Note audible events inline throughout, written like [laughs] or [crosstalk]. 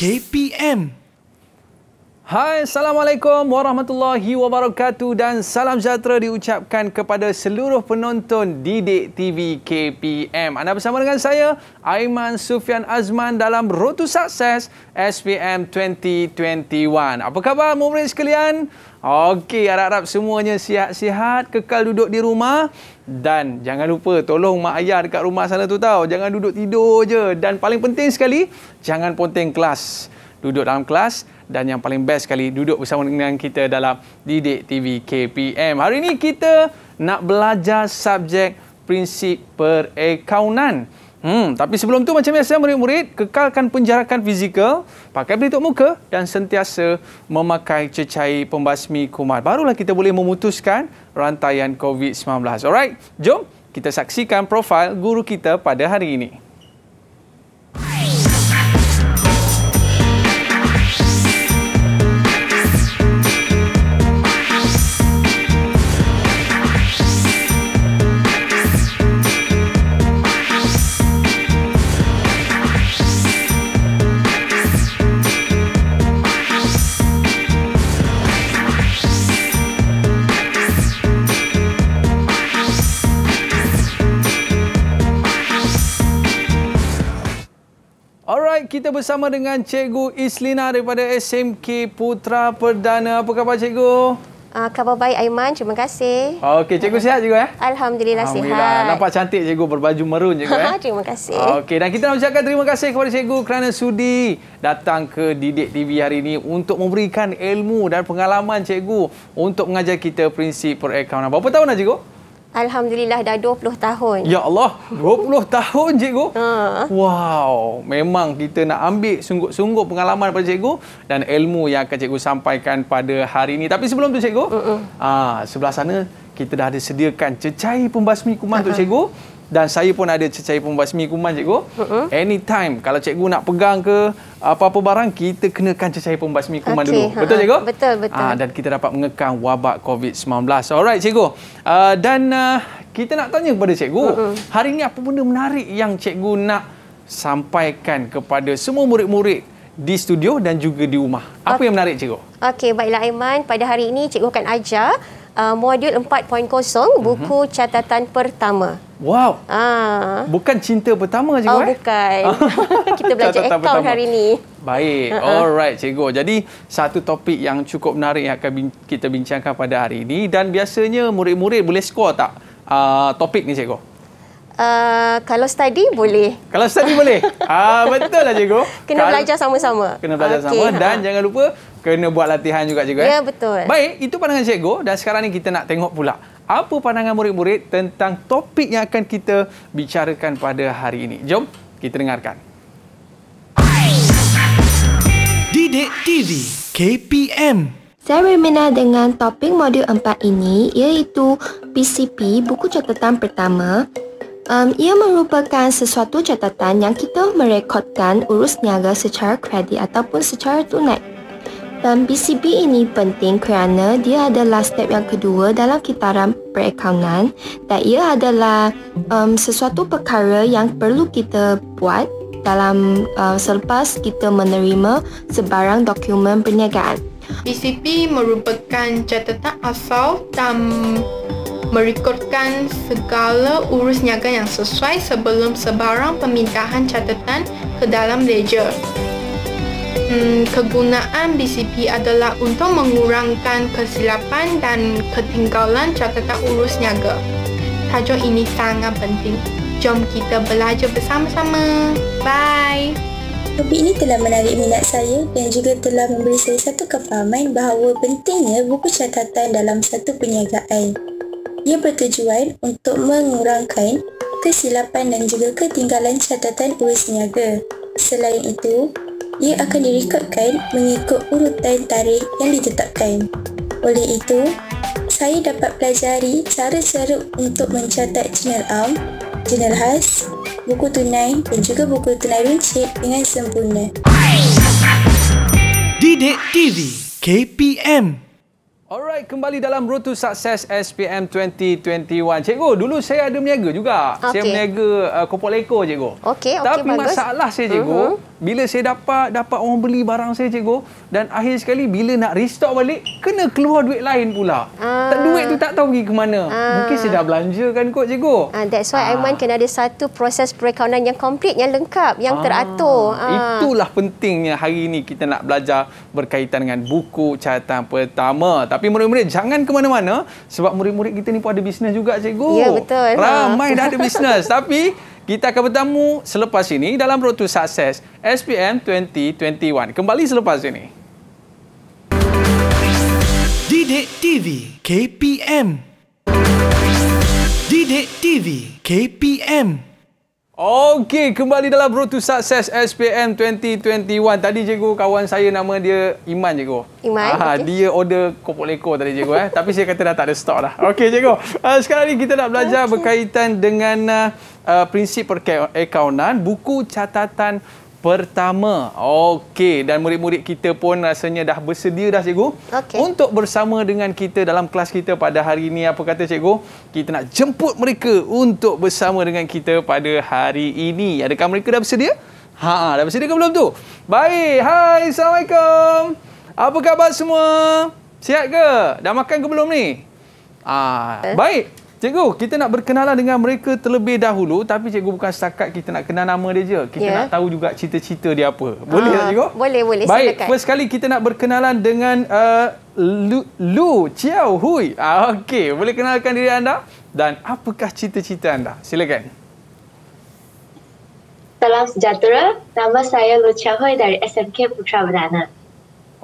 KPM. Hai, Assalamualaikum warahmatullahi wabarakatuh dan salam sejahtera diucapkan kepada seluruh penonton Didik TV KPM. Anda bersama dengan saya, Aiman Sufian Azman dalam Road to Success SPM 2021. Apa khabar murid sekalian? Okey, harap-harap semuanya sihat-sihat, kekal duduk di rumah dan jangan lupa tolong mak ayah dekat rumah sana tu tau. Jangan duduk tidur je dan paling penting sekali jangan ponteng kelas. Duduk dalam kelas dan yang paling best sekali duduk bersama dengan kita dalam Didik TV KPM. Hari ini kita nak belajar subjek prinsip perakaunan. Hmm, tapi sebelum tu macam biasa murid-murid kekalkan penjarakan fizikal, pakai pelitup muka dan sentiasa memakai cecair pembasmi kuman. Barulah kita boleh memutuskan rantaian COVID-19. Alright, jom kita saksikan profil guru kita pada hari ini. kita bersama dengan Cikgu Islina daripada SMK Putra Perdana. Apa khabar Cikgu? Uh, khabar baik Aiman, terima kasih. Okey, cikgu sihat cikgu ya? Eh? Alhamdulillah, Alhamdulillah Nampak cantik cikgu berbaju merun cikgu ya. Eh? [laughs] terima kasih. Okey, dan kita nak ucapkan terima kasih kepada cikgu kerana sudi datang ke Didik TV hari ini untuk memberikan ilmu dan pengalaman cikgu untuk mengajar kita prinsip perakaunan. Berapa tahun dah cikgu? Alhamdulillah dah 20 tahun. Ya Allah, 20 tahun cikgu. Ha. Wow, memang kita nak ambil sungguh-sungguh pengalaman daripada cikgu dan ilmu yang akan cikgu sampaikan pada hari ini. Tapi sebelum tu cikgu, uh-uh. ah, sebelah sana kita dah ada sediakan cecair pembasmi kuman uh-huh. untuk cikgu dan saya pun ada saya pun buat kuman cikgu. Uh-huh. Anytime kalau cikgu nak pegang ke apa-apa barang kita kenakan cecair pembasmi kuman okay. dulu. Ha, betul ha. cikgu? Betul betul. Ah dan kita dapat mengekang wabak COVID-19. Alright cikgu. Uh, dan uh, kita nak tanya kepada cikgu. Uh-huh. Hari ini apa benda menarik yang cikgu nak sampaikan kepada semua murid-murid di studio dan juga di rumah. Apa okay. yang menarik cikgu? Okey baiklah Aiman pada hari ini cikgu akan ajar uh, modul 4.0 mhm. buku uh-huh. catatan pertama. Wow. Ah. Bukan cinta pertama cikgu oh, eh? bukan. [laughs] Kita belajar account hari ni. Baik. Alright cikgu. Jadi satu topik yang cukup menarik yang akan kita bincangkan pada hari ini dan biasanya murid-murid boleh skor tak uh, topik ni cikgu? Uh, kalau study boleh. Kalau study boleh. [laughs] Ah uh, betul lah cikgu. Kena Kal belajar sama-sama. Kena belajar okay, sama dan ha. jangan lupa kena buat latihan juga cikgu eh. Ya betul. Baik, itu pandangan cikgu dan sekarang ni kita nak tengok pula apa pandangan murid-murid tentang topik yang akan kita bicarakan pada hari ini. Jom kita dengarkan. Didik TV KPM saya berminat dengan topik modul 4 ini iaitu PCP, buku catatan pertama. Um, ia merupakan sesuatu catatan yang kita merekodkan urus niaga secara kredit ataupun secara tunai. Dan BCB ini penting kerana dia adalah step yang kedua dalam kitaran perakaunan dan ia adalah um, sesuatu perkara yang perlu kita buat dalam uh, selepas kita menerima sebarang dokumen perniagaan. BCP merupakan catatan asal dan merekodkan segala urus niaga yang sesuai sebelum sebarang pemindahan catatan ke dalam ledger. Hmm, kegunaan BCP adalah untuk mengurangkan kesilapan dan ketinggalan catatan urus niaga. Tajuk ini sangat penting. Jom kita belajar bersama-sama. Bye! Topik ini telah menarik minat saya dan juga telah memberi saya satu kepahaman bahawa pentingnya buku catatan dalam satu perniagaan. Ia bertujuan untuk mengurangkan kesilapan dan juga ketinggalan catatan urus niaga. Selain itu, ia akan direkodkan mengikut urutan tarikh yang ditetapkan. Oleh itu, saya dapat pelajari cara cara untuk mencatat jurnal am, jurnal khas, buku tunai dan juga buku tunai runcit dengan sempurna. Didik TV KPM Alright, kembali dalam Road to Success SPM 2021. Cikgu, dulu saya ada meniaga juga. Okay. Saya meniaga uh, kopok leko, cikgu. Okey, okey, Tapi okay, masalah saya, cikgu, uh hmm. -huh. bila saya dapat dapat orang beli barang saya, cikgu, dan akhir sekali bila nak restock balik, kena keluar duit lain pula. Uh. Tak ah. duit tu tak tahu pergi ke mana. Uh. Mungkin saya dah belanjakan kot, cikgu. Uh, that's why uh. want kena ada satu proses perakaunan yang komplit, yang lengkap, yang uh. teratur. Uh. Itulah pentingnya hari ini kita nak belajar berkaitan dengan buku catatan pertama. Tapi tapi murid-murid jangan ke mana-mana sebab murid-murid kita ni pun ada bisnes juga cikgu. Ya betul. Ramai ha. dah ada [laughs] bisnes tapi kita akan bertemu selepas ini dalam Road to Success SPM 2021. Kembali selepas ini. Didik TV KPM Didik TV KPM Okey, kembali dalam Road to Success SPM 2021. Tadi cikgu kawan saya nama dia Iman cikgu. Iman. Ah, okay. dia order kopok leko tadi cikgu eh. Tapi saya kata dah tak ada stok dah. Okey cikgu. Uh, sekarang ni kita nak belajar okay. berkaitan dengan uh, prinsip perakaunan, eh, buku catatan pertama. Okey, dan murid-murid kita pun rasanya dah bersedia dah cikgu okay. untuk bersama dengan kita dalam kelas kita pada hari ini. Apa kata cikgu? Kita nak jemput mereka untuk bersama dengan kita pada hari ini. Adakah mereka dah bersedia? Ha, dah bersedia ke belum tu? Baik, hai, Assalamualaikum. Apa khabar semua? Sihat ke? Dah makan ke belum ni? Ah, eh. baik. Cikgu, kita nak berkenalan dengan mereka terlebih dahulu tapi cikgu bukan setakat kita nak kenal nama dia je. Kita yeah. nak tahu juga cerita-cerita dia apa. Boleh tak ah, cikgu? Boleh, boleh. Baik, silakan. first sekali kita nak berkenalan dengan uh, Lu, Lu Chiao Hui. Ah, Okey, boleh kenalkan diri anda dan apakah cerita-cerita anda? Silakan. Salam sejahtera. Nama saya Lu Chiao Hui dari SMK Putra Berana.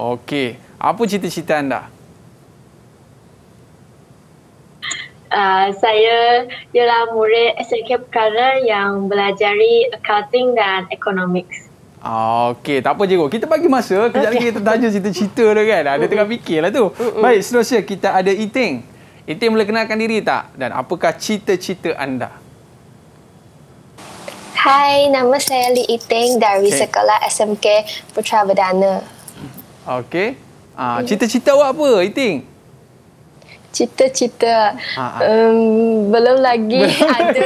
Okey, apa cerita-cerita anda? Ah, saya ialah murid SMK Perkara yang belajar accounting dan economics. Ah, Okey, tak apa cikgu. Kita bagi masa. Kejap okay. lagi kita tanya cerita-cerita kan. lah tu kan. Ada uh-uh. tengah fikirlah tu. Uh-uh. Baik, seterusnya kita ada Iting. Iting boleh kenalkan diri tak? Dan apakah cerita-cerita anda? Hai, nama saya Li Iting dari okay. Sekolah SMK Putra Berdana. Okey. Ah, mm. cerita-cerita awak apa, Iting? Cita-cita um, belum lagi ada.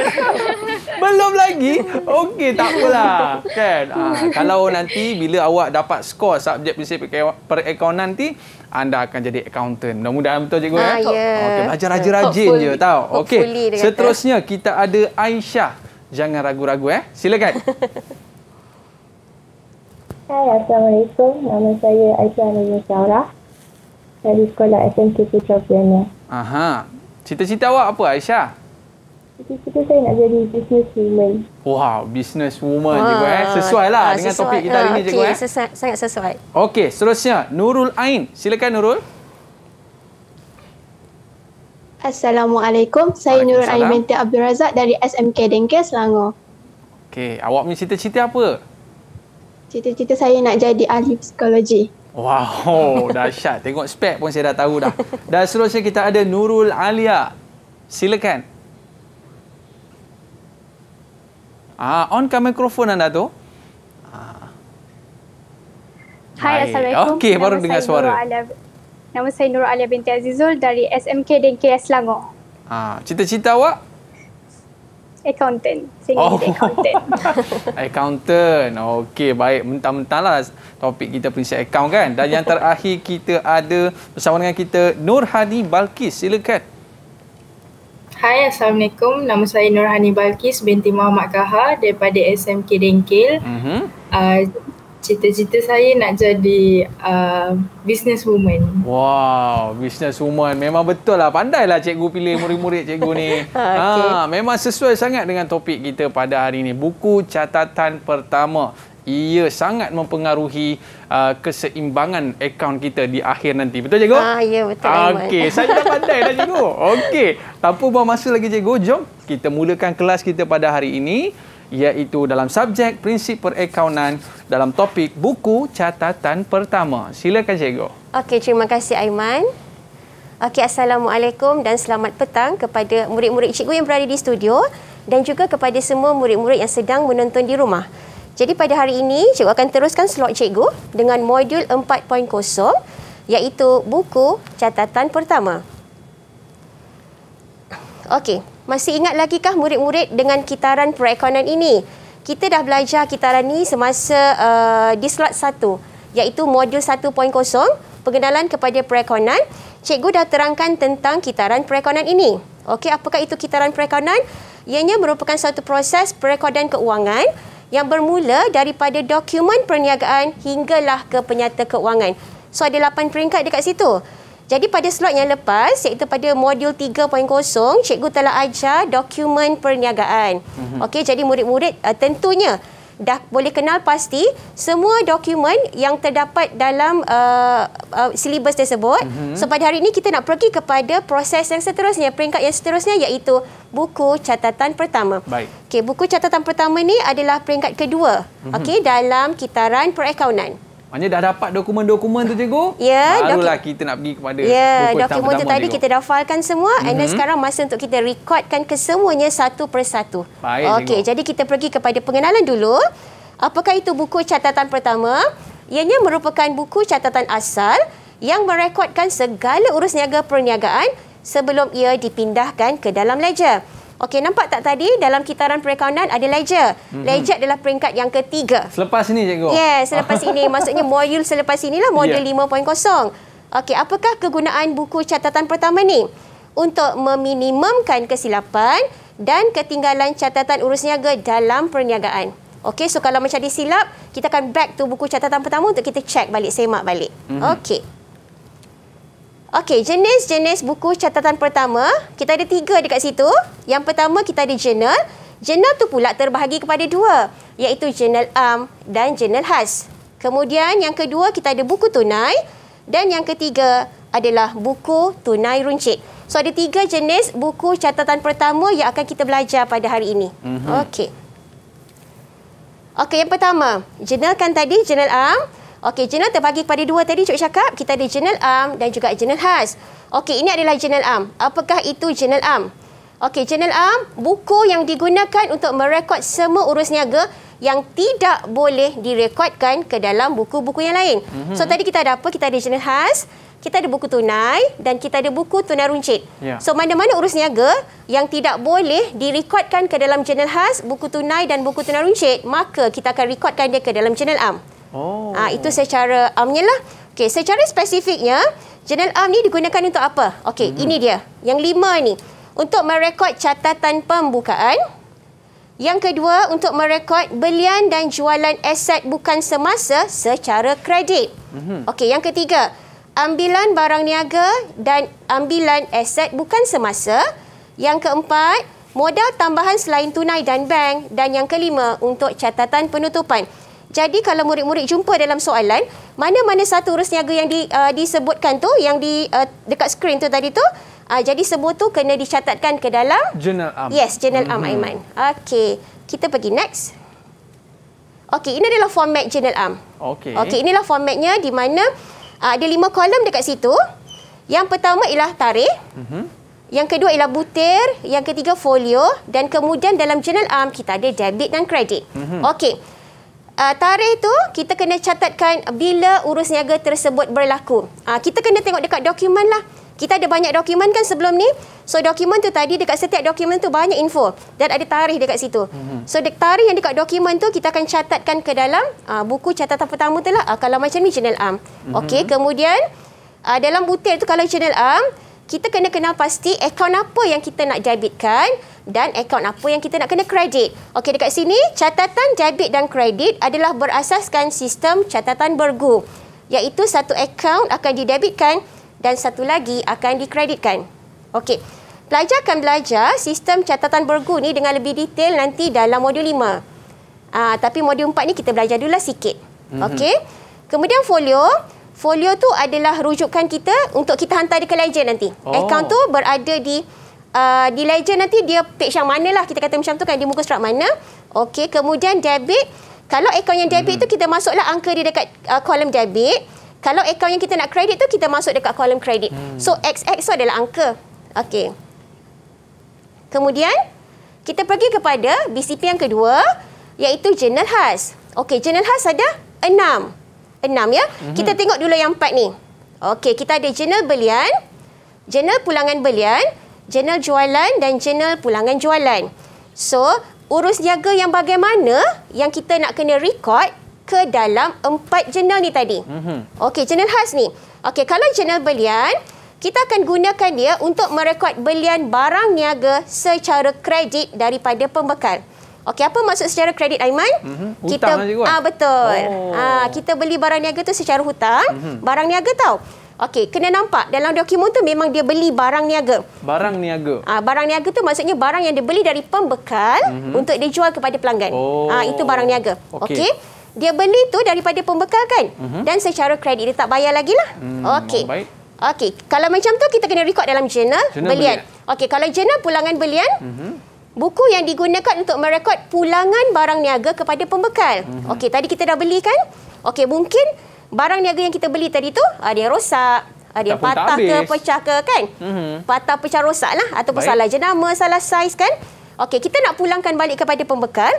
[laughs] belum lagi? Okey, tak apalah. Kan? Ha, kalau nanti bila awak dapat skor subjek prinsip perakaunan nanti, anda akan jadi accountant. Mudah-mudahan betul cikgu ha, ya? Yeah. Okey, belajar rajin-rajin je tau. Okey. Seterusnya kata. kita ada Aisyah. Jangan ragu-ragu eh. Silakan. Hai, Assalamualaikum. Nama saya Aisyah Nurul Syaurah. Dari sekolah SMK Putra Pianya. Aha. Cita-cita awak apa Aisyah? Cita-cita saya nak jadi business woman. Wow, business woman eh. ah, cikgu eh. Sesuai lah ah, dengan sesuai. topik kita ah, hari ini okay, cikgu eh. Okey, sangat sesuai. Okey, seterusnya Nurul Ain. Silakan Nurul. Assalamualaikum. Saya Nurul Ain binti Abdul Razak dari SMK Dengke Selangor. Okey, awak punya cita-cita apa? Cita-cita saya nak jadi ahli psikologi. Wow, [laughs] dahsyat. Tengok spek pun saya dah tahu dah. Dan seterusnya kita ada Nurul Alia. Silakan. Ah, on ke mikrofon anda tu. Ah. Hai, Assalamualaikum. Okey, baru Nama dengar suara. Alia. Nama saya Nurul Alia binti Azizul dari SMK dan KS Ah, cita-cita awak? -cita Accountant. Saya oh. accountant. [laughs] accountant. Okey, baik. Mentang-mentang lah topik kita prinsip account kan. Dan yang terakhir kita ada bersama dengan kita Nur Hadi Balkis. Silakan. Hai, Assalamualaikum. Nama saya Nur Hani Balkis binti Muhammad Kaha daripada SMK Dengkil. Mm -hmm. uh, cita-cita saya nak jadi uh, business woman. Wow, business woman memang betul lah. Pandailah cikgu pilih murid-murid cikgu ni. [laughs] Ah, okay. Ha, memang sesuai sangat dengan topik kita pada hari ini. Buku catatan pertama. Ia sangat mempengaruhi uh, keseimbangan akaun kita di akhir nanti. Betul cikgu? Ah, ya betul. Ah, okey, saya dah pandai dah cikgu. [laughs] Okey, tanpa buang masa lagi cikgu, jom kita mulakan kelas kita pada hari ini iaitu dalam subjek prinsip perakaunan dalam topik buku catatan pertama. Silakan cikgu. Okey, terima kasih Aiman. Okey, assalamualaikum dan selamat petang kepada murid-murid cikgu yang berada di studio dan juga kepada semua murid-murid yang sedang menonton di rumah. Jadi pada hari ini, cikgu akan teruskan slot cikgu dengan modul 4.0 iaitu buku catatan pertama. Okey, masih ingat lagikah murid-murid dengan kitaran perekonan ini? Kita dah belajar kitaran ini semasa uh, di slot 1 iaitu modul 1.0 pengenalan kepada perekonan. Cikgu dah terangkan tentang kitaran perekonan ini. Okey, apakah itu kitaran perekonan? Ianya merupakan satu proses perekodan keuangan yang bermula daripada dokumen perniagaan hinggalah ke penyata keuangan. So ada 8 peringkat dekat situ. Jadi pada slot yang lepas iaitu pada modul 3.0 cikgu telah ajar dokumen perniagaan. Mm-hmm. Okey jadi murid-murid uh, tentunya dah boleh kenal pasti semua dokumen yang terdapat dalam uh, uh, silibus tersebut. Mm-hmm. So pada hari ini kita nak pergi kepada proses yang seterusnya, peringkat yang seterusnya iaitu buku catatan pertama. Baik. Okey buku catatan pertama ni adalah peringkat kedua. Mm-hmm. Okey dalam kitaran perakaunan. Maknanya dah dapat dokumen-dokumen tu cikgu? Ya. Barulah doku- kita nak pergi kepada ya, dokumen tu tadi kita dah filekan semua mm-hmm. and then mhm. sekarang masa untuk kita recordkan kesemuanya satu persatu. Baik Okey, jadi kita pergi kepada pengenalan dulu. Apakah itu buku catatan pertama? Ianya merupakan buku catatan asal yang merekodkan segala urus niaga perniagaan sebelum ia dipindahkan ke dalam ledger. Okey, nampak tak tadi dalam kitaran perakaunan ada ledger. Hmm. Ledger adalah peringkat yang ketiga. Selepas ini, cikgu. Ya, yeah, selepas [laughs] ini. Maksudnya modul selepas inilah modul yeah. 5.0. Okey, apakah kegunaan buku catatan pertama ni? Untuk meminimumkan kesilapan dan ketinggalan catatan urus niaga dalam perniagaan. Okey, so kalau macam disilap, kita akan back to buku catatan pertama untuk kita check balik, semak balik. Mm -hmm. Okey. Okey, jenis-jenis buku catatan pertama, kita ada tiga dekat situ. Yang pertama kita ada jurnal. Jurnal tu pula terbahagi kepada dua, iaitu jurnal am dan jurnal khas. Kemudian yang kedua kita ada buku tunai dan yang ketiga adalah buku tunai runcit. So ada tiga jenis buku catatan pertama yang akan kita belajar pada hari ini. Mm-hmm. Okey. Okey, yang pertama, jurnal kan tadi jurnal am. Um, Okey, jurnal terbagi kepada dua tadi Cik cakap. Kita ada jurnal am dan juga jurnal khas. Okey, ini adalah jurnal am. Apakah itu jurnal am? Okey, jurnal am, buku yang digunakan untuk merekod semua urus niaga yang tidak boleh direkodkan ke dalam buku-buku yang lain. Mm-hmm. So tadi kita ada apa? Kita ada jurnal khas, kita ada buku tunai dan kita ada buku tunai runcit. Yeah. So mana-mana urus niaga yang tidak boleh direkodkan ke dalam jurnal khas, buku tunai dan buku tunai runcit, maka kita akan rekodkan dia ke dalam jurnal am. Oh. Ah, itu secara amnya ah, lah. Okey, secara spesifiknya, jurnal am ni digunakan untuk apa? Okey, hmm. ini dia. Yang lima ni. Untuk merekod catatan pembukaan. Yang kedua, untuk merekod belian dan jualan aset bukan semasa secara kredit. Hmm. Okey, yang ketiga. Ambilan barang niaga dan ambilan aset bukan semasa. Yang keempat, modal tambahan selain tunai dan bank. Dan yang kelima, untuk catatan penutupan. Jadi kalau murid-murid jumpa dalam soalan, mana-mana satu urus niaga yang di, uh, disebutkan tu yang di uh, dekat skrin tu tadi tu, uh, jadi semua tu kena dicatatkan ke dalam jurnal Am. Yes, jurnal Am mm-hmm. Aiman. Okey, kita pergi next. Okey, ini adalah format jurnal Am. Okey. Okey, inilah formatnya di mana uh, ada lima kolom dekat situ. Yang pertama ialah tarikh. Mm-hmm. Yang kedua ialah butir, yang ketiga folio dan kemudian dalam jurnal Am kita ada debit dan kredit. Mm-hmm. Okey uh, tarikh tu kita kena catatkan bila urus niaga tersebut berlaku. Uh, kita kena tengok dekat dokumen lah. Kita ada banyak dokumen kan sebelum ni. So dokumen tu tadi dekat setiap dokumen tu banyak info dan ada tarikh dekat situ. Mhm. So dek tarikh yang dekat dokumen tu kita akan catatkan ke dalam uh, buku catatan pertama tu lah. Uh, kalau macam ni channel am. Mhm. Okey, kemudian uh, dalam butir tu kalau channel am kita kena kenal pasti akaun apa yang kita nak debitkan dan akaun apa yang kita nak kena kredit. Okey, dekat sini, catatan debit dan kredit adalah berasaskan sistem catatan bergu. Iaitu satu akaun akan didebitkan dan satu lagi akan dikreditkan. Okey, pelajar akan belajar sistem catatan bergu ni dengan lebih detail nanti dalam modul 5. Aa, ah, tapi modul 4 ni kita belajar dulu lah sikit. Mhm. Okey, kemudian Folio folio tu adalah rujukan kita untuk kita hantar dekat ledger nanti. Oh. Account tu berada di uh, di ledger nanti dia page yang mana lah kita kata macam tu kan di muka surat mana. Okey, kemudian debit. Kalau account yang debit hmm. tu kita masuklah angka dia dekat uh, kolom debit. Kalau account yang kita nak kredit tu kita masuk dekat kolom kredit. Hmm. So XX tu adalah angka. Okey. Kemudian kita pergi kepada BCP yang kedua iaitu jurnal has. Okey, jurnal has ada enam enam ya. Mm -hmm. Kita tengok dulu yang empat ni. Okey, kita ada jurnal belian, jurnal pulangan belian, jurnal jualan dan jurnal pulangan jualan. So, urus niaga yang bagaimana yang kita nak kena record ke dalam empat jurnal ni tadi. Mm -hmm. Okey, jurnal khas ni. Okey, kalau jurnal belian, kita akan gunakan dia untuk merekod belian barang niaga secara kredit daripada pembekal. Okey, apa maksud secara kredit Aiman? Mm -hmm. Hutang kita lah ah betul. Oh. Ah kita beli barang niaga tu secara hutang, mm -hmm. barang niaga tau. Okey, kena nampak dalam dokumen tu memang dia beli barang niaga. Barang niaga. Ah barang niaga tu maksudnya barang yang dia beli dari pembekal mm -hmm. untuk dijual kepada pelanggan. Ah, oh. Ah itu barang niaga. Okey. Okay. Dia beli tu daripada pembekal kan? Mm -hmm. Dan secara kredit dia tak bayar lagi lah. Mm, Okey. Okey, kalau macam tu kita kena rekod dalam jurnal belian. belian. Okey, kalau jurnal pulangan belian mm -hmm buku yang digunakan untuk merekod pulangan barang niaga kepada pembekal. Mm-hmm. Okey, tadi kita dah beli kan? Okey, mungkin barang niaga yang kita beli tadi tu ada ah, yang rosak, ada ah, yang patah ke, pecah ke kan? Mm-hmm. Patah, pecah, rosak lah. atau Baik. salah jenama, salah saiz kan? Okey, kita nak pulangkan balik kepada pembekal.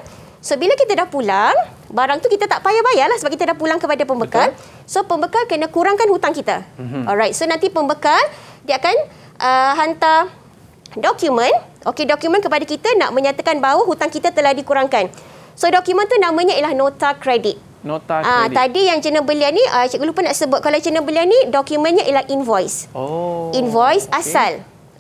So, bila kita dah pulang, barang tu kita tak payah bayar lah sebab kita dah pulang kepada pembekal. Betul. So, pembekal kena kurangkan hutang kita. Mm-hmm. Alright, so nanti pembekal dia akan uh, hantar dokumen okey dokumen kepada kita nak menyatakan bahawa hutang kita telah dikurangkan. So dokumen tu namanya ialah nota kredit. Nota ah, kredit. Ah tadi yang jenama belian ni uh, cikgu lupa nak sebut kalau jenama belian ni dokumennya ialah invoice. Oh. Invoice okay. asal.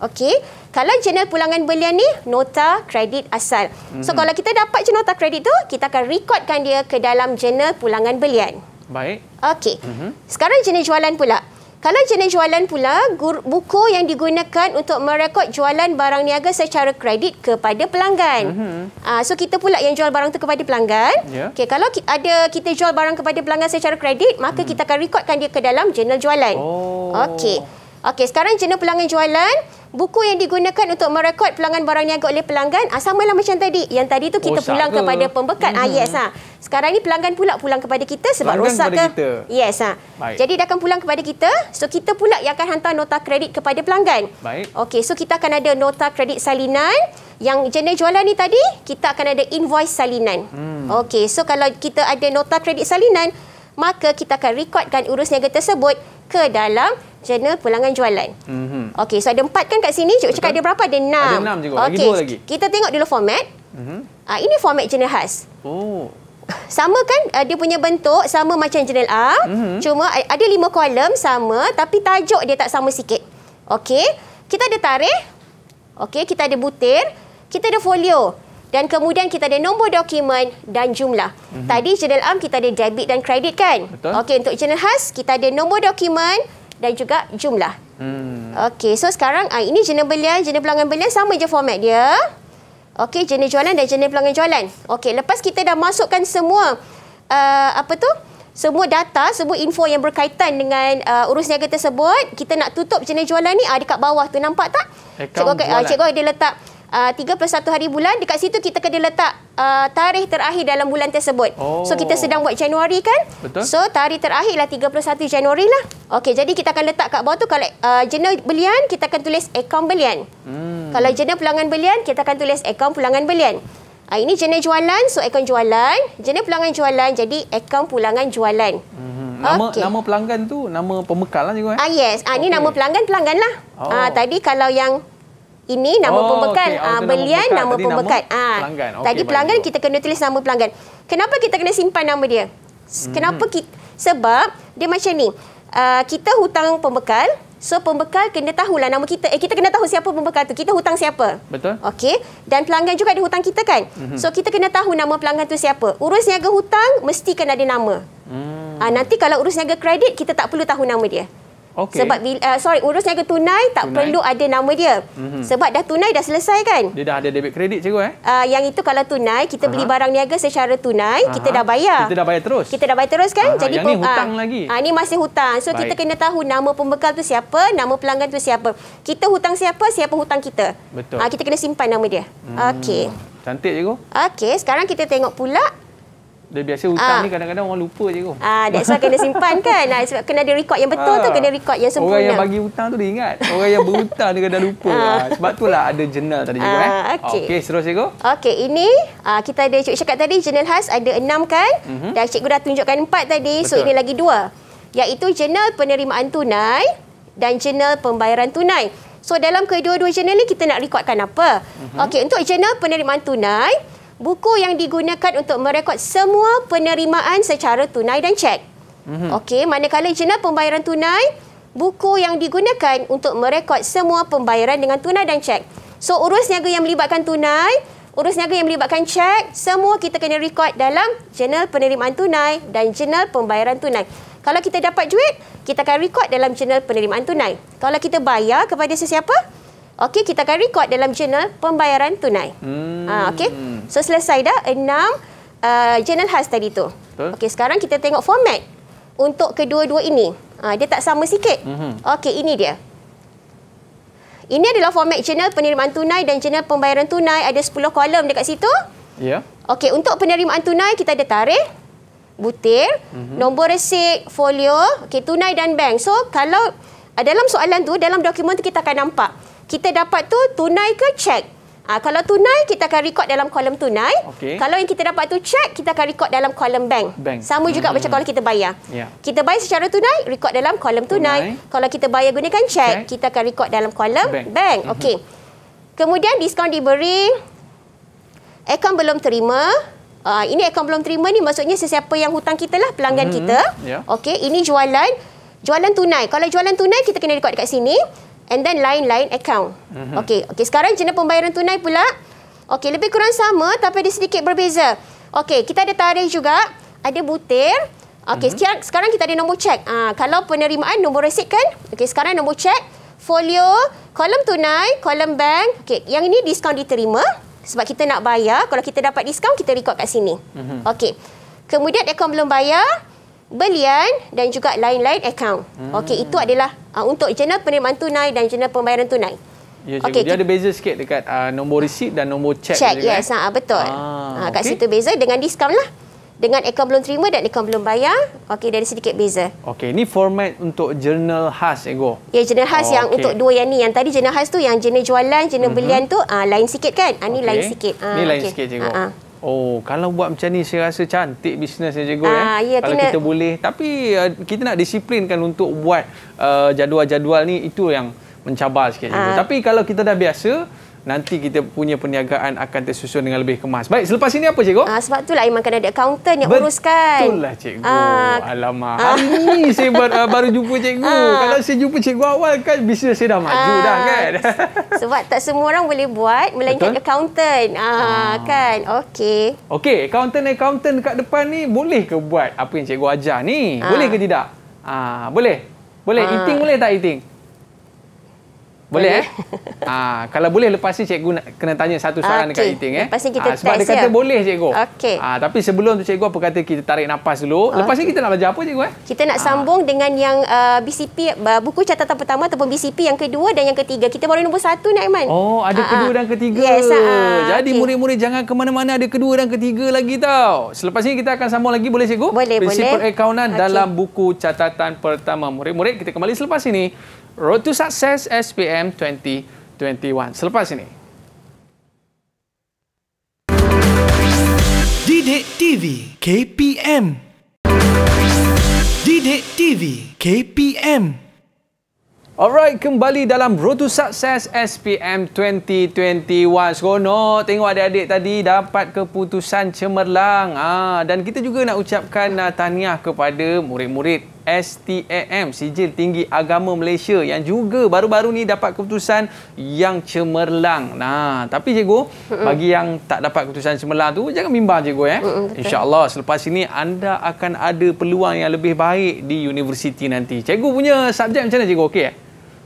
Okey. Kalau jenama pulangan belian ni nota kredit asal. Mm-hmm. So hmm. kalau kita dapat je nota kredit tu kita akan recordkan dia ke dalam jenama pulangan belian. Baik. Okey. Mm-hmm. Sekarang jenis jualan pula. Kalau jenis jualan pula, buku yang digunakan untuk merekod jualan barang niaga secara kredit kepada pelanggan. Uh-huh. Uh, so kita pula yang jual barang tu kepada pelanggan. Yeah. Okay, kalau ada kita jual barang kepada pelanggan secara kredit, maka hmm. kita akan rekodkan dia ke dalam jurnal jualan. Oh. Okey. Okey, sekarang jenis pelanggan jualan. Buku yang digunakan untuk merekod pelanggan barang niaga oleh pelanggan. Ah, samalah macam tadi. Yang tadi tu kita oh, pulang ke. kepada pembekat. Ah, hmm. Ah, yes, ah. Sekarang ni pelanggan pula pulang kepada kita sebab pelanggan rosak ke. Kita. Yes. Ah. Jadi dia akan pulang kepada kita. So kita pula yang akan hantar nota kredit kepada pelanggan. Baik. Okey, so kita akan ada nota kredit salinan. Yang jenis jualan ni tadi, kita akan ada invoice salinan. Hmm. Okey, so kalau kita ada nota kredit salinan, maka kita akan rekodkan urus niaga tersebut ke dalam channel pulangan jualan. Mm -hmm. Okey, so ada empat kan kat sini. Cikgu cakap ada berapa? Ada enam. Ada enam juga. Okay. Lagi dua lagi. Kita tengok dulu format. Mm -hmm. uh, ini format channel khas. Oh. [laughs] Sama kan uh, dia punya bentuk sama macam channel A. Mm -hmm. Cuma ada lima kolom sama tapi tajuk dia tak sama sikit. Okey. Kita ada tarikh. Okey, kita ada butir. Kita ada folio. Dan kemudian kita ada nombor dokumen dan jumlah. Mm -hmm. Tadi channel A kita ada debit dan kredit kan? Okey, untuk channel khas kita ada nombor dokumen, dan juga jumlah. Hmm. Okey, so sekarang uh, ini jenis belian, jenis pelanggan belian sama je format dia. Okey, jenis jualan dan jenis pelanggan jualan. Okey, lepas kita dah masukkan semua uh, apa tu? Semua data, semua info yang berkaitan dengan uh, urus niaga tersebut, kita nak tutup jenis jualan ni uh, dekat bawah tu nampak tak? Cikgu, uh, cikgu dia letak uh, 31 hari bulan dekat situ kita kena letak uh, tarikh terakhir dalam bulan tersebut. Oh. So kita sedang buat Januari kan? Betul. So tarikh terakhir terakhirlah 31 Januari lah. Okay, jadi kita akan letak kat bawah tu kalau uh, jenis belian kita akan tulis akaun belian. Hmm. Kalau jenis pulangan belian kita akan tulis akaun pulangan belian. Uh, ini jenis jualan, so akaun jualan, jenis pulangan jualan jadi akaun pulangan jualan. Hmm. Nama okay. nama pelanggan tu nama pembekal lah juga eh. Ah yes, ah ni nama pelanggan pelanggan lah. Oh. Ah tadi kalau yang ini nama oh, pembekal okay. uh, oh, ah, belian nama, nama pembekal. Ah. Ha. Okay, Tadi pelanggan itu. kita kena tulis nama pelanggan. Kenapa kita kena simpan nama dia? Hmm. Kenapa kita, sebab dia macam ni. Uh, kita hutang pembekal, so pembekal kena tahu lah nama kita. Eh kita kena tahu siapa pembekal tu. Kita hutang siapa? Betul. Okey. Dan pelanggan juga ada hutang kita kan? Hmm. So kita kena tahu nama pelanggan tu siapa. Urus niaga hutang mesti kena ada nama. Hmm. Uh, nanti kalau urus niaga kredit kita tak perlu tahu nama dia. Okay. Sebab bila, uh, sorry urus niaga tunai tak tunai. perlu ada nama dia. Mm -hmm. Sebab dah tunai dah selesai kan? Dia dah ada debit kredit cikgu eh? Uh, yang itu kalau tunai kita Aha. beli barang niaga secara tunai Aha. kita dah bayar. Kita dah bayar terus. Kita dah bayar terus kan? Aha. Jadi yang ni hutang uh, lagi. Ah uh, ni masih hutang. So Baik. kita kena tahu nama pembekal tu siapa, nama pelanggan tu siapa. Kita hutang siapa, siapa hutang kita. Betul. Uh, kita kena simpan nama dia. Hmm. Okey. Cantik cikgu. Okey, sekarang kita tengok pula dan biasa hutang ah. ni kadang-kadang orang lupa je kong. Ah, that's why kena simpan kan. Nah, sebab kena ada rekod yang betul ah. tu, kena rekod yang sempurna. Orang yang bagi hutang tu dia ingat. Orang yang berhutang dia kadang lupa. Ah. Ah. Sebab tu lah ada jurnal tadi juga. Eh. Ah, okay. Eh. okay, seterusnya kong. Okay, ini ah, kita ada cik cakap tadi, jurnal khas ada enam kan. Mm -hmm. Dan cikgu dah tunjukkan empat tadi. Betul. So, ini lagi dua. Iaitu jurnal penerimaan tunai dan jurnal pembayaran tunai. So, dalam kedua-dua jurnal ni kita nak rekodkan apa? Mm -hmm. Okay, untuk jurnal penerimaan tunai buku yang digunakan untuk merekod semua penerimaan secara tunai dan cek. Mm-hmm. Okey, manakala jenis pembayaran tunai, buku yang digunakan untuk merekod semua pembayaran dengan tunai dan cek. So, urus niaga yang melibatkan tunai, urus niaga yang melibatkan cek, semua kita kena rekod dalam jurnal penerimaan tunai dan jurnal pembayaran tunai. Kalau kita dapat duit, kita akan rekod dalam jurnal penerimaan tunai. Kalau kita bayar kepada sesiapa, Okey, kita akan record dalam channel pembayaran tunai. Hmm. Ha, Okey, so selesai dah enam uh, channel khas tadi tu. Okey, sekarang kita tengok format untuk kedua-dua ini. Ha, dia tak sama sikit. Mm -hmm. Okey, ini dia. Ini adalah format channel penerimaan tunai dan channel pembayaran tunai. Ada 10 kolom dekat situ. Ya. Yeah. Okey, untuk penerimaan tunai kita ada tarikh, butir, mm -hmm. nombor resit, folio, okay, tunai dan bank. So, kalau ah, dalam soalan tu, dalam dokumen tu kita akan nampak kita dapat tu tunai ke cek? Ha, ah, kalau tunai, kita akan rekod dalam kolom tunai. Okay. Kalau yang kita dapat tu cek, kita akan rekod dalam kolom bank. bank. Sama juga hmm. macam kalau kita bayar. Yeah. Kita bayar secara tunai, rekod dalam kolom tunai. tunai. Kalau kita bayar gunakan cek, okay. kita akan rekod dalam kolom bank. bank. Mm -hmm. okay. Kemudian diskaun diberi, akaun belum terima. Uh, ini akaun belum terima ni maksudnya sesiapa yang hutang kita lah, pelanggan mm -hmm. kita. Yeah. Okay. Ini jualan. Jualan tunai. Kalau jualan tunai, kita kena rekod dekat sini and then lain-lain account. Mm -hmm. Okey, okey sekarang jenis pembayaran tunai pula. Okey, lebih kurang sama tapi ada sedikit berbeza. Okey, kita ada tarikh juga, ada butir. Okey, mm -hmm. sekarang kita ada nombor cek. Ha, ah, kalau penerimaan nombor resit kan? Okey, sekarang nombor cek, folio, kolom tunai, kolom bank. Okey, yang ini diskaun diterima sebab kita nak bayar. Kalau kita dapat diskaun kita rekod kat sini. Mm -hmm. Okey. Kemudian akaun belum bayar belian dan juga lain-lain akaun. Hmm. Okey, itu adalah uh, untuk jenis penerimaan tunai dan jenis pembayaran tunai. Ya, okay, dia okay. ada beza sikit dekat uh, nombor resit dan nombor cek. Cek, ya, yes, kan? betul. Ah, ha, kat okay. situ beza dengan diskaun lah. Dengan akaun belum terima dan akaun belum bayar, okey, dari sedikit beza. Okey, ini format untuk jurnal khas, Ego? Ya, jurnal khas oh, yang okay. untuk dua yang ni. Yang tadi jurnal khas tu, yang jenis jualan, jenis mm -hmm. belian tu, uh, lain sikit kan? Ini uh, okay. lain sikit. Ini uh, lain okay. sikit, Ego. Uh -huh. Oh, kalau buat macam ni saya rasa cantik bisnes dia cikgu ah, eh. ya. Kalau kena... kita boleh, tapi uh, kita nak disiplinkan untuk buat eh, jadual-jadual uh, ni itu yang mencabar sikit ah. Tapi kalau kita dah biasa, nanti kita punya perniagaan akan tersusun dengan lebih kemas. Baik, selepas ini apa cikgu? Ah, sebab lah, Iman kan ada accountant yang Betul uruskan. Betul lah cikgu. Ah. Alamak, ah. hari ah. ini saya bar, uh, baru jumpa cikgu. Ah. Kalau saya jumpa cikgu awal kan bisnes saya dah maju ah. dah kan. [laughs] Sebab tak semua orang boleh buat melainkan Betul? accountant. Ah, ah. Kan, okey. Okey, accountant-accountant kat depan ni boleh ke buat apa yang cikgu ajar ni? Ah. Boleh ke tidak? Ah, boleh? Boleh, ah. iting boleh tak iting? Boleh, boleh. eh? ha, [laughs] kalau boleh lepas ni cikgu nak, kena tanya satu soalan okay. dekat eating eh. Lepas ni kita ha, sebab dia kata ya? boleh cikgu. Okey. Ha, tapi sebelum tu cikgu apa kata kita tarik nafas dulu. Okay. Lepas ni kita nak belajar apa cikgu eh? Kita nak ha. sambung dengan yang uh, BCP uh, buku catatan pertama ataupun BCP yang kedua dan yang ketiga. Kita baru nombor satu nak Aiman. Oh ada uh, kedua uh. dan ketiga. Yes. Uh, Jadi murid-murid okay. jangan ke mana-mana ada kedua dan ketiga lagi tau. Selepas ni kita akan sambung lagi boleh cikgu? Boleh BCP boleh. Prinsip perakaunan okay. dalam buku catatan pertama. Murid-murid kita kembali selepas ini. Road to Success SPM 2021. Selepas ini. Didik TV KPM Didik TV KPM Alright, kembali dalam Road to Success SPM 2021. Seronok tengok adik-adik tadi dapat keputusan cemerlang. Ah, dan kita juga nak ucapkan ah, tahniah kepada murid-murid STAM Sijil Tinggi Agama Malaysia yang juga baru-baru ni dapat keputusan yang cemerlang. Nah, tapi cikgu mm-hmm. bagi yang tak dapat keputusan cemerlang tu jangan bimbang cikgu eh. Mm-hmm, insya selepas ini anda akan ada peluang yang lebih baik di universiti nanti. Cikgu punya subjek macam mana cikgu? Okey eh?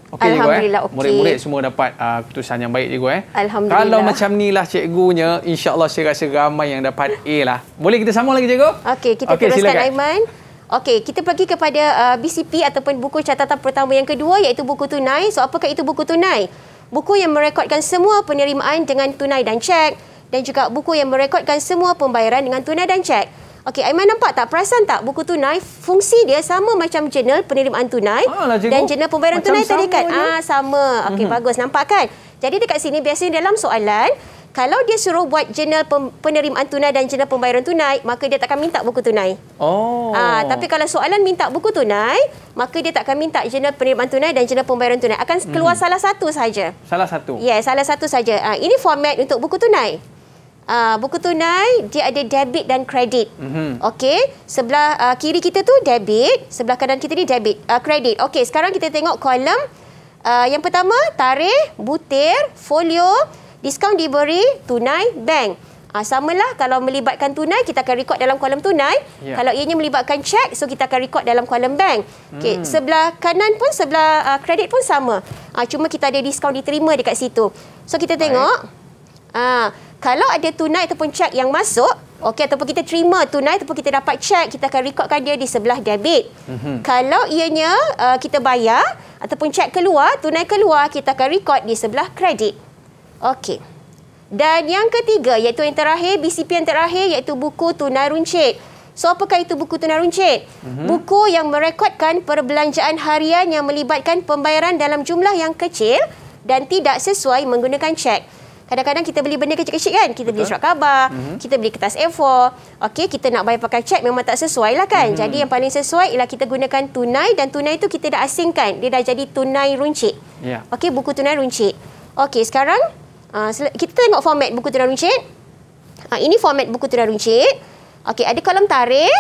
Okay, eh? Alhamdulillah eh? okay. Murid-murid semua dapat uh, keputusan yang baik cikgu eh. Alhamdulillah. Kalau macam ni lah cikgunya, insya-Allah saya rasa ramai yang dapat A lah. Boleh kita sama lagi cikgu? Okey, kita okay, teruskan silakan. Aiman. Okey, kita pergi kepada uh, BCP ataupun buku catatan pertama yang kedua iaitu buku tunai. So, apakah itu buku tunai? Buku yang merekodkan semua penerimaan dengan tunai dan cek dan juga buku yang merekodkan semua pembayaran dengan tunai dan cek. Okey, Aiman nampak tak, perasan tak buku tunai fungsi dia sama macam jurnal penerimaan tunai ah, dan jurnal pembayaran macam tunai tadi kan? Ah, sama. Okey, mm-hmm. bagus. Nampak kan? Jadi dekat sini biasanya dalam soalan kalau dia suruh buat jurnal penerimaan tunai dan jurnal pembayaran tunai, maka dia takkan minta buku tunai. Oh. Ah, tapi kalau soalan minta buku tunai, maka dia takkan minta jurnal penerimaan tunai dan jurnal pembayaran tunai. Akan hmm. keluar hmm. salah satu saja. Salah satu. Ya, yeah, salah satu saja. Ah, ini format untuk buku tunai. Ah, buku tunai dia ada debit dan kredit. Mm -hmm. Okey, sebelah uh, kiri kita tu debit, sebelah kanan kita ni debit, uh, kredit. Okey, sekarang kita tengok kolom uh, yang pertama tarikh butir folio diskaun diberi tunai bank Ha, samalah kalau melibatkan tunai kita akan rekod dalam kolom tunai ya. kalau ianya melibatkan cek so kita akan rekod dalam kolom bank okey hmm. sebelah kanan pun sebelah uh, kredit pun sama ha, cuma kita ada diskaun diterima dekat situ so kita tengok ha, kalau ada tunai ataupun cek yang masuk okey ataupun kita terima tunai ataupun kita dapat cek kita akan rekodkan dia di sebelah debit hmm. kalau ianya uh, kita bayar ataupun cek keluar, tunai keluar, kita akan record di sebelah kredit. Okey. Dan yang ketiga iaitu yang terakhir, BCP yang terakhir iaitu buku tunai runcit. So, apakah itu buku tunai runcit? Mm-hmm. Buku yang merekodkan perbelanjaan harian yang melibatkan pembayaran dalam jumlah yang kecil dan tidak sesuai menggunakan cek. Kadang-kadang kita beli benda kecil-kecil kan. Kita Betul. beli surat khabar, mm-hmm. kita beli kertas A4. Okey, kita nak bayar pakai cek memang tak sesuai lah kan. Mm-hmm. Jadi yang paling sesuai ialah kita gunakan tunai dan tunai itu kita dah asingkan. Dia dah jadi tunai runcit. Yeah. Okey, buku tunai runcit. Okey, sekarang uh, kita tengok format buku tunai runcit. Uh, ini format buku tunai runcit. Okey, ada kolom tarikh,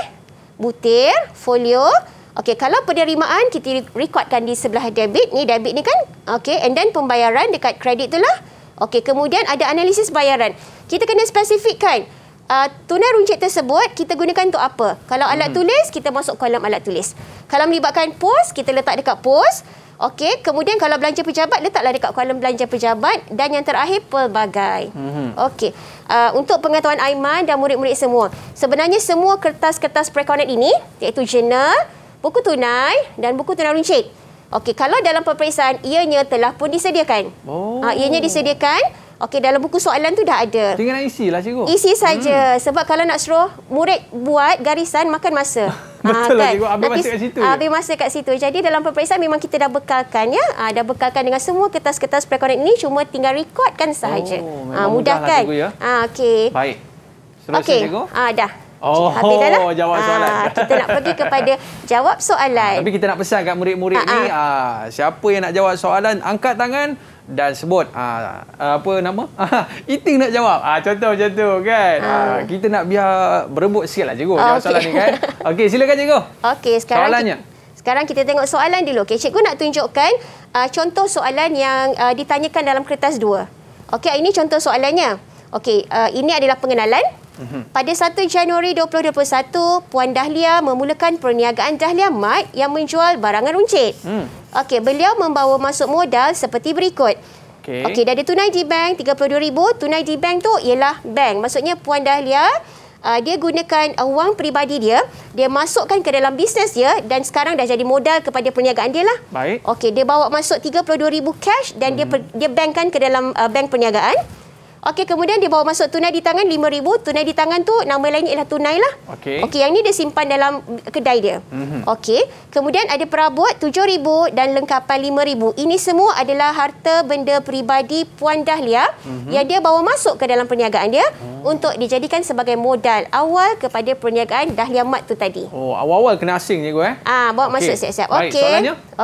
butir, folio. Okey, kalau penerimaan kita rekodkan di sebelah debit. Ni debit ni kan. Okey, and then pembayaran dekat kredit tu lah. Okey, kemudian ada analisis bayaran. Kita kena spesifikkan uh, tunai runcit tersebut kita gunakan untuk apa. Kalau alat hmm. tulis, kita masuk kolom alat tulis. Kalau melibatkan pos, kita letak dekat pos. Okey, kemudian kalau belanja pejabat, letaklah dekat kolom belanja pejabat. Dan yang terakhir, pelbagai. Hmm. Okey, uh, untuk pengetahuan Aiman dan murid-murid semua. Sebenarnya semua kertas-kertas pre ini, iaitu jurnal, buku tunai dan buku tunai runcit. Okey, kalau dalam peperiksaan ianya telah pun disediakan. Oh. Ha, ianya disediakan. Okey, dalam buku soalan tu dah ada. Tinggal nak isi lah cikgu. Isi saja. Hmm. Sebab kalau nak suruh murid buat garisan makan masa. [laughs] Betul ha, kan? lah cikgu. Habis Nanti, masa kat situ. Habis ah, masa kat situ. Jadi dalam peperiksaan memang kita dah bekalkan ya. Ha, dah bekalkan dengan semua kertas-kertas prekoran ni Cuma tinggal rekodkan sahaja. Oh, ha, mudah kan? cikgu, ya? ha, okey. Baik. Seru okay. cikgu. Ha, dah. Oh, okay, lah. jawab soalan. Aa, ah, kita nak pergi kepada jawab soalan. Aa, tapi kita nak pesan kat murid-murid aa ni, aa, ah, ah. siapa yang nak jawab soalan, angkat tangan dan sebut aa, apa nama? [laughs] Iting nak jawab. Ah contoh macam tu kan. Aa. Aa, kita nak biar berebut sikitlah cikgu oh, jawab okay. soalan ni kan. [laughs] Okey, silakan cikgu. Okey, sekarang soalannya. Kita... Sekarang kita tengok soalan dulu. Okay, cikgu nak tunjukkan uh, contoh soalan yang uh, ditanyakan dalam kertas 2. Okey, ini contoh soalannya. Okey, uh, ini adalah pengenalan. Mhm. Pada 1 Januari 2021, Puan Dahlia memulakan perniagaan Dahlia Mart yang menjual barangan runcit. Hmm. Okey, beliau membawa masuk modal seperti berikut. Okey. Okey, dah ada tunai di bank 32,000. Tunai di bank tu ialah bank. Maksudnya Puan Dahlia uh, dia gunakan uh, wang peribadi dia, dia masukkan ke dalam bisnes dia dan sekarang dah jadi modal kepada perniagaan dia lah. Baik. Okey, dia bawa masuk 32,000 cash dan hmm. dia dia bankkan ke dalam uh, bank perniagaan. Okey, kemudian dia bawa masuk tunai di tangan RM5,000. Tunai di tangan tu nama lainnya ialah tunai lah. Okey. Okey, yang ni dia simpan dalam kedai dia. Mm -hmm. Okey. Kemudian ada perabot RM7,000 dan lengkapan RM5,000. Ini semua adalah harta benda peribadi Puan Dahlia mm -hmm. yang dia bawa masuk ke dalam perniagaan dia mm. untuk dijadikan sebagai modal awal kepada perniagaan Dahlia Mat tu tadi. Oh, awal-awal kena asing je gue eh. Ah, bawa okay. masuk siap-siap. Okey.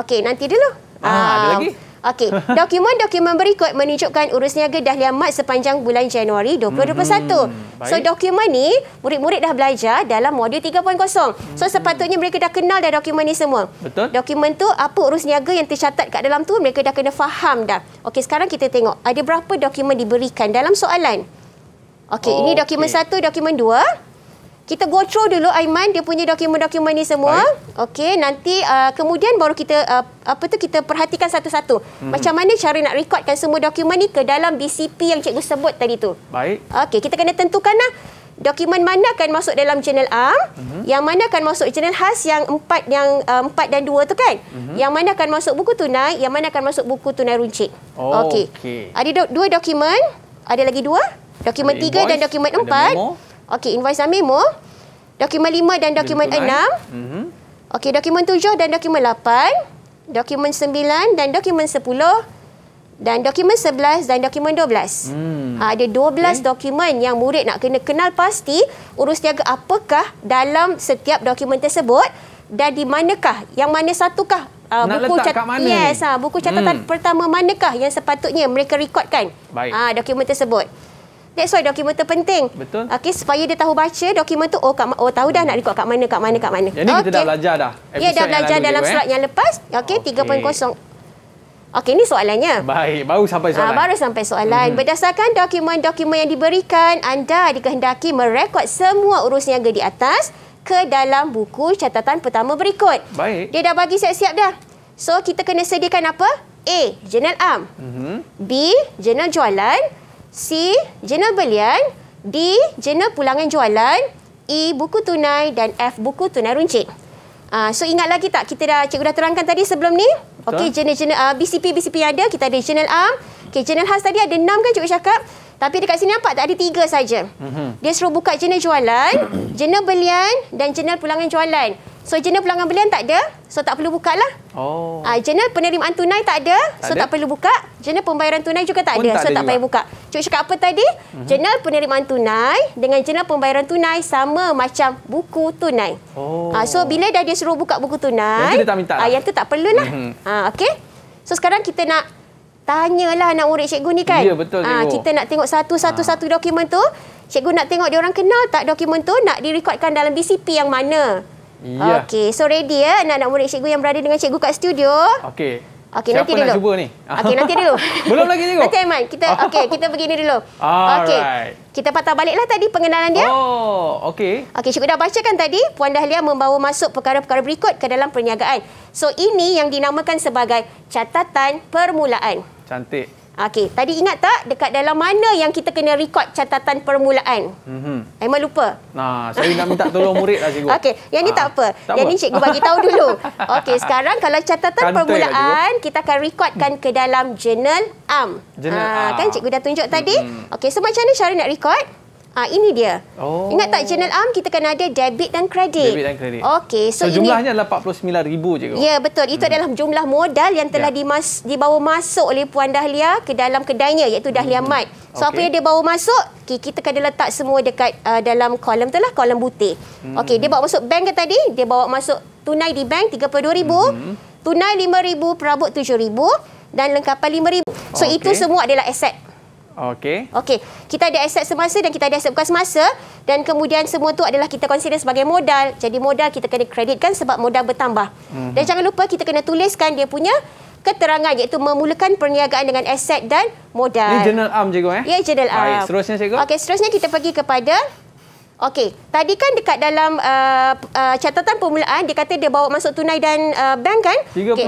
Okey, nanti dulu. Ah, ah, ada lagi? Okey, [laughs] dokumen-dokumen berikut menunjukkan urus niaga Dahlia Mat sepanjang bulan Januari 2021. Hmm, hmm, so dokumen ni murid-murid dah belajar dalam modul 3.0. Hmm. So sepatutnya mereka dah kenal dah dokumen ni semua. Betul. Dokumen tu apa urus niaga yang tercatat kat dalam tu mereka dah kena faham dah. Okey, sekarang kita tengok ada berapa dokumen diberikan dalam soalan. Okey, oh, ini dokumen 1, okay. dokumen dua kita go through dulu Aiman dia punya dokumen-dokumen ni semua. Okey, nanti uh, kemudian baru kita uh, apa tu kita perhatikan satu-satu. Hmm. Macam mana cara nak recordkan semua dokumen ni ke dalam BCP yang cikgu sebut tadi tu. Baik. Okey, kita kena tentukanlah dokumen mana akan masuk dalam channel A, hmm. yang mana akan masuk channel khas yang empat yang uh, empat dan dua tu kan? Hmm. Yang mana akan masuk buku tunai, yang mana akan masuk buku tunai runcit. Oh, Okey. Okay. Ada do dua dokumen, ada lagi dua? Dokumen ada tiga dan dokumen ada empat. Okey, invoice dan memo. Dokumen lima dan dokumen enam. Mm-hmm. Okey, dokumen tujuh dan dokumen lapan, Dokumen sembilan dan dokumen sepuluh Dan dokumen sebelas dan dokumen 12. Hmm. Ha, ada 12 okay. dokumen yang murid nak kena kenal pasti urus tiaga apakah dalam setiap dokumen tersebut dan di manakah, yang mana satukah Uh, Nak buku letak kat mana? Yes, ha, buku catatan hmm. pertama manakah yang sepatutnya mereka rekodkan Baik. Uh, dokumen tersebut. That's why dokumen tu penting. Betul. Okey supaya dia tahu baca dokumen tu oh kat oh tahu dah nak record kat mana kat mana kat mana. Jadi okay. kita dah belajar dah. Ya dah belajar yang dalam slot eh? yang lepas. Okey okay. 3.0 Okey, ini soalannya. Baik, baru sampai ah, soalan. Aa, baru sampai soalan. Hmm. Berdasarkan dokumen-dokumen yang diberikan, anda dikehendaki merekod semua urus niaga di atas ke dalam buku catatan pertama berikut. Baik. Dia dah bagi siap-siap dah. So, kita kena sediakan apa? A, jurnal am. Mhm. Hmm. B, jurnal jualan. C. Jurnal belian D. Jurnal pulangan jualan E. Buku tunai dan F. Buku tunai runcit uh, So ingat lagi tak kita dah, cikgu dah terangkan tadi sebelum ni Okey, jurnal-jurnal uh, BCP-BCP yang ada Kita ada jurnal am Okey, channel khas tadi ada enam kan cikgu cakap? Tapi dekat sini nampak tak ada tiga saja. Mm -hmm. Dia suruh buka channel jualan, [clears throat] channel belian dan channel pulangan jualan. So, channel pulangan belian tak ada. So, tak perlu buka lah. Oh. Ah, channel penerimaan tunai tak ada. Tak so, ada. tak perlu buka. Channel pembayaran tunai juga tak Pun ada. Tak so, ada tak juga. payah buka. Cikgu cakap apa tadi? Mhm. Channel mm -hmm. penerimaan tunai dengan channel pembayaran tunai sama macam buku tunai. Oh. Aa, ah, so, bila dah dia suruh buka buku tunai. Lah? Ah, yang tu tak minta lah. Aa, mhm. yang tu tak perlulah. Mm -hmm. Okey. So, sekarang kita nak tanyalah anak murid cikgu ni kan. Ya betul ah, cikgu. Ha, kita nak tengok satu-satu ha. Ah. satu dokumen tu. Cikgu nak tengok dia orang kenal tak dokumen tu nak direkodkan dalam BCP yang mana. Ya. Okey, so ready ya anak-anak murid cikgu yang berada dengan cikgu kat studio. Okey. Okey nanti dulu. Siapa cuba ni? Okey nanti dulu. [laughs] Belum lagi tengok. Nanti Aiman, kita [laughs] okey kita begini dulu. Okey. Kita patah baliklah tadi pengenalan dia. Oh, okey. Okey, Syukur dah kan tadi Puan Dahlia membawa masuk perkara-perkara berikut ke dalam perniagaan. So ini yang dinamakan sebagai catatan permulaan. Cantik. Okey, tadi ingat tak dekat dalam mana yang kita kena record catatan permulaan? Mhm. Mm lupa. Nah, saya nak minta tolong muridlah cikgu. Okey, yang ni ha. tak apa. Tak yang apa. ni cikgu bagi tahu dulu. Okey, sekarang kalau catatan Kanta lah, permulaan kita akan recordkan ke dalam jurnal am. Jurnal am. Ah, kan cikgu dah tunjuk tadi? Mm -hmm. Okey, so macam mana cara nak rekod? Ah ini dia. Oh. Ingat tak Channel Am kita kena ada debit dan kredit. Debit dan kredit. Okey, so, so ini, jumlahnya adalah 49,000 je. Ya, betul. Itu hmm. adalah jumlah modal yang telah ya. dimas, dibawa masuk oleh Puan Dahlia ke dalam kedainya iaitu Dahlia hmm. Mart. So okay. apa yang dia bawa masuk? Okay, kita kena letak semua dekat uh, dalam kolam tu lah, kolam butir. Hmm. Okey, dia bawa masuk bank ke tadi? Dia bawa masuk tunai di bank 32,000, hmm. tunai 5,000, perabot 7,000 dan lengkapan 5,000. So okay. itu semua adalah aset. Okey. Okey. Kita ada aset semasa dan kita ada aset bukan semasa dan kemudian semua tu adalah kita consider sebagai modal. Jadi modal kita kena kreditkan sebab modal bertambah. Mm -hmm. Dan jangan lupa kita kena tuliskan dia punya keterangan iaitu memulakan perniagaan dengan aset dan modal. Ini general arm cikgu eh? Ya, general arm. Baik, seterusnya cikgu. Okey, seterusnya kita pergi kepada Okey, tadi kan dekat dalam uh, uh, catatan permulaan dia kata dia bawa masuk tunai dan uh, bank kan? 32 okay.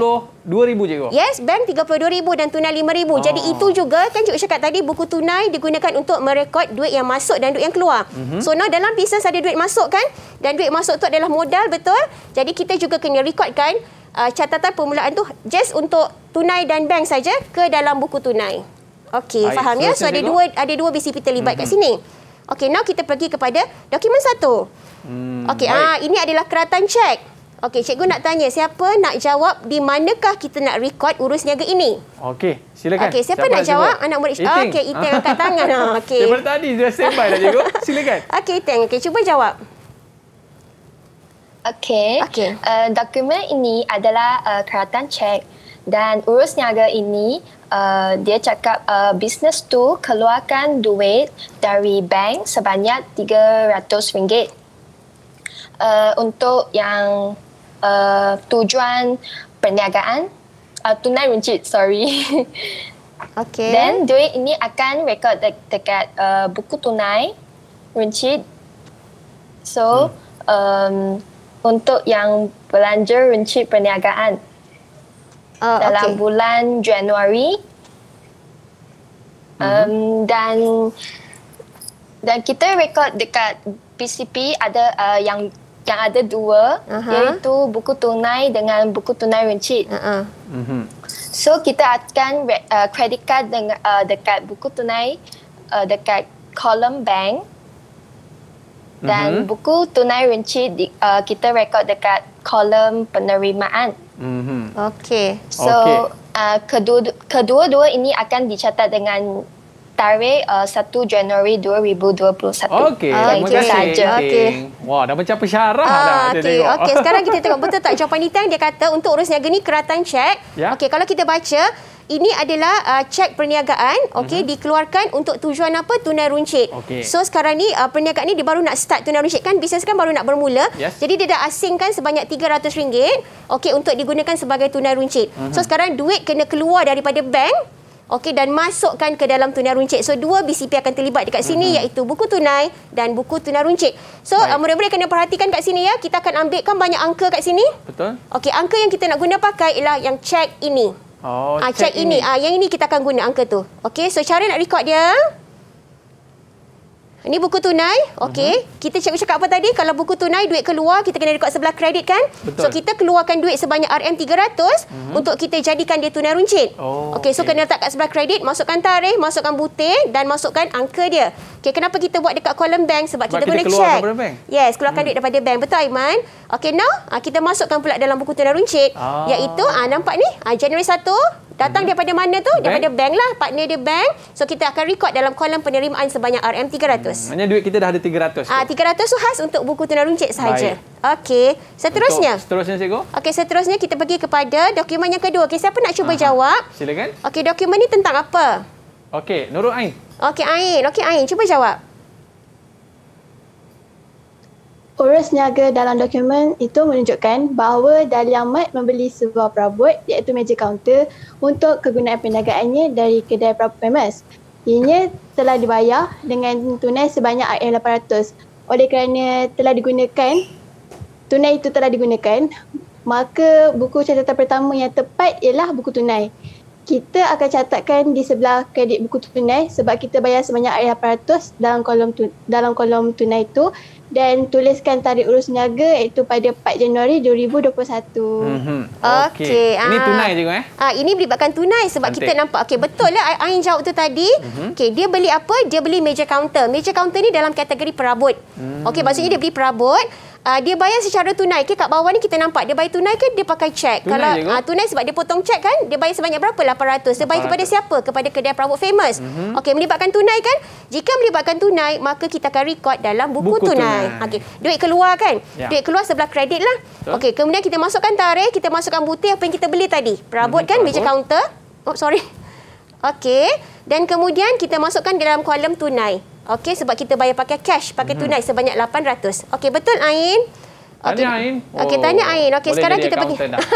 ribu cikgu. Yes, bank 32 ribu dan tunai 5 ribu. Ah. Jadi itu juga kan cikgu cakap tadi buku tunai digunakan untuk merekod duit yang masuk dan duit yang keluar. Mm -hmm. So now dalam bisnes ada duit masuk kan? Dan duit masuk tu adalah modal betul? Jadi kita juga kena rekodkan uh, catatan permulaan tu just untuk tunai dan bank saja ke dalam buku tunai. Okey, faham ya? So ada dua, ada dua BCP terlibat mm -hmm. kat mhm. sini. Okey, now kita pergi kepada dokumen satu. Hmm, Okey, ah ini adalah keratan cek. Okey, cikgu nak tanya siapa nak jawab di manakah kita nak record urus niaga ini? Okey, silakan. Okey, siapa, siapa nak jawab? Anak murid. Okey, Iteng angkat [laughs] tangan. Ah, Okey. Dari tadi dia sembai dah cikgu. Silakan. [laughs] Okey, Iteng. Okey, cuba jawab. Okey. Okey. Uh, eh, dokumen ini adalah uh, keratan cek dan urus niaga ini uh, dia cakap uh, bisnes tu keluarkan duit dari bank sebanyak RM300 uh, untuk yang uh, tujuan perniagaan uh, tunai runcit sorry [laughs] okay then duit ini akan record de- dekat uh, buku tunai runcit so hmm. um, untuk yang belanja runcit perniagaan Oh, dalam okay. bulan Januari. Mm-hmm. Um, dan dan kita record dekat PCP ada uh, yang yang ada dua uh-huh. iaitu buku tunai dengan buku tunai runcit. Uh-huh. Mm-hmm. So kita akan uh, credit card dengan uh, dekat buku tunai uh, dekat column bank dan uh-huh. buku tunai runcit uh, kita rekod dekat kolom penerimaan. Mm-hmm. Okay. So okay. Uh, kedua dua ini akan dicatat dengan tarikh uh, 1 Januari 2021. Okay. Uh, terima itu saja. Okay. Wah, dah macam pesyarah uh, dah. Ah, okay. okay. Sekarang kita tengok [laughs] betul tak jawapan Nitang dia kata untuk urus niaga ni keratan cek. Yeah. Okay. Kalau kita baca ini adalah uh, cek perniagaan okay? uh-huh. Mhm. dikeluarkan untuk tujuan apa tunai runcit. Okay. So sekarang ni uh, perniagaan ni dia baru nak start tunai runcit kan bisnes kan baru nak bermula. Yes. Jadi dia dah asingkan sebanyak RM300 okay? untuk digunakan sebagai tunai runcit. Uh-huh. So sekarang duit kena keluar daripada bank okey dan masukkan ke dalam tunai runcit. So dua BCP akan terlibat dekat sini uh-huh. iaitu buku tunai dan buku tunai runcit. So uh, murid-murid kena perhatikan kat sini ya. Kita akan ambilkan banyak angka kat sini. Betul. Okey angka yang kita nak guna pakai ialah yang cek ini. Oh, ah, check, check ini. ini. Ah, yang ini kita akan guna angka tu. Okey, so cara nak record dia. Ini buku tunai. Okey. Uh-huh. Kita cikgu cakap apa tadi? Kalau buku tunai, duit keluar, kita kena rekod sebelah kredit kan? Betul. So, kita keluarkan duit sebanyak RM300 uh-huh. Mhm. untuk kita jadikan dia tunai runcit. Oh, Okey. So, kena letak kat sebelah kredit. Masukkan tarikh, masukkan butir dan masukkan angka dia. Okey. Kenapa kita buat dekat kolom bank? Sebab, Sebab kita, kita guna check. Sebab kita Yes. Keluarkan hmm. duit daripada bank. Betul, Aiman? Okey, now ah, kita masukkan pula dalam buku tunai runcit. Ah. Iaitu, ah, nampak ni? Ah, January 1, Datang hmm. daripada mana tu? Bank. Daripada bank lah. Partner dia bank. So kita akan record dalam kolam penerimaan sebanyak RM300. Hmm. Maksudnya duit kita dah ada RM300. Ah, RM300 tu khas untuk buku tunai runcit sahaja. Okey. Seterusnya. Untuk seterusnya cikgu. Okey, seterusnya kita pergi kepada dokumen yang kedua. Okey, siapa nak cuba Aha. jawab? Silakan. Okey, dokumen ni tentang apa? Okey, Nurul Ain. Okey, Ain. Okey, Ain. Cuba jawab. Urus niaga dalam dokumen itu menunjukkan bahawa Dahlia Ahmad membeli sebuah perabot iaitu meja kaunter untuk kegunaan perniagaannya dari kedai perabot famous. Ianya telah dibayar dengan tunai sebanyak RM800. Oleh kerana telah digunakan, tunai itu telah digunakan, maka buku catatan pertama yang tepat ialah buku tunai. Kita akan catatkan di sebelah kredit buku tunai sebab kita bayar sebanyak RM800 dalam kolom dalam kolom tunai itu dan tuliskan tarikh urus niaga iaitu pada 4 Januari 2021. Mm-hmm. Okey. Okay. Ah. Ini tunai je eh? Ah ini melibatkan tunai sebab Cantik. kita nampak okey betul lah Ain jawab tu tadi. Mm-hmm. Okey dia beli apa? Dia beli meja counter. Meja counter ni dalam kategori perabot. Mm-hmm. Okey maksudnya dia beli perabot uh, dia bayar secara tunai ke kat bawah ni kita nampak dia bayar tunai ke dia pakai cek tunai kalau uh, tunai sebab dia potong cek kan dia bayar sebanyak berapa 800 dia bayar 800. kepada siapa kepada kedai perawat famous mm-hmm. okey melibatkan tunai kan jika melibatkan tunai maka kita akan rekod dalam buku, buku tunai, tunai. okey duit keluar kan ya. duit keluar sebelah kredit lah okey kemudian kita masukkan tarikh kita masukkan butir apa yang kita beli tadi perabot mm-hmm. kan meja counter oh sorry [laughs] okey dan kemudian kita masukkan dalam kolom tunai Okey sebab kita bayar pakai cash, pakai mhm. tunai sebanyak 800. Okey betul Ain? Okey Ain. Okey tanya oh, Ain. Okey okay, sekarang kita pergi.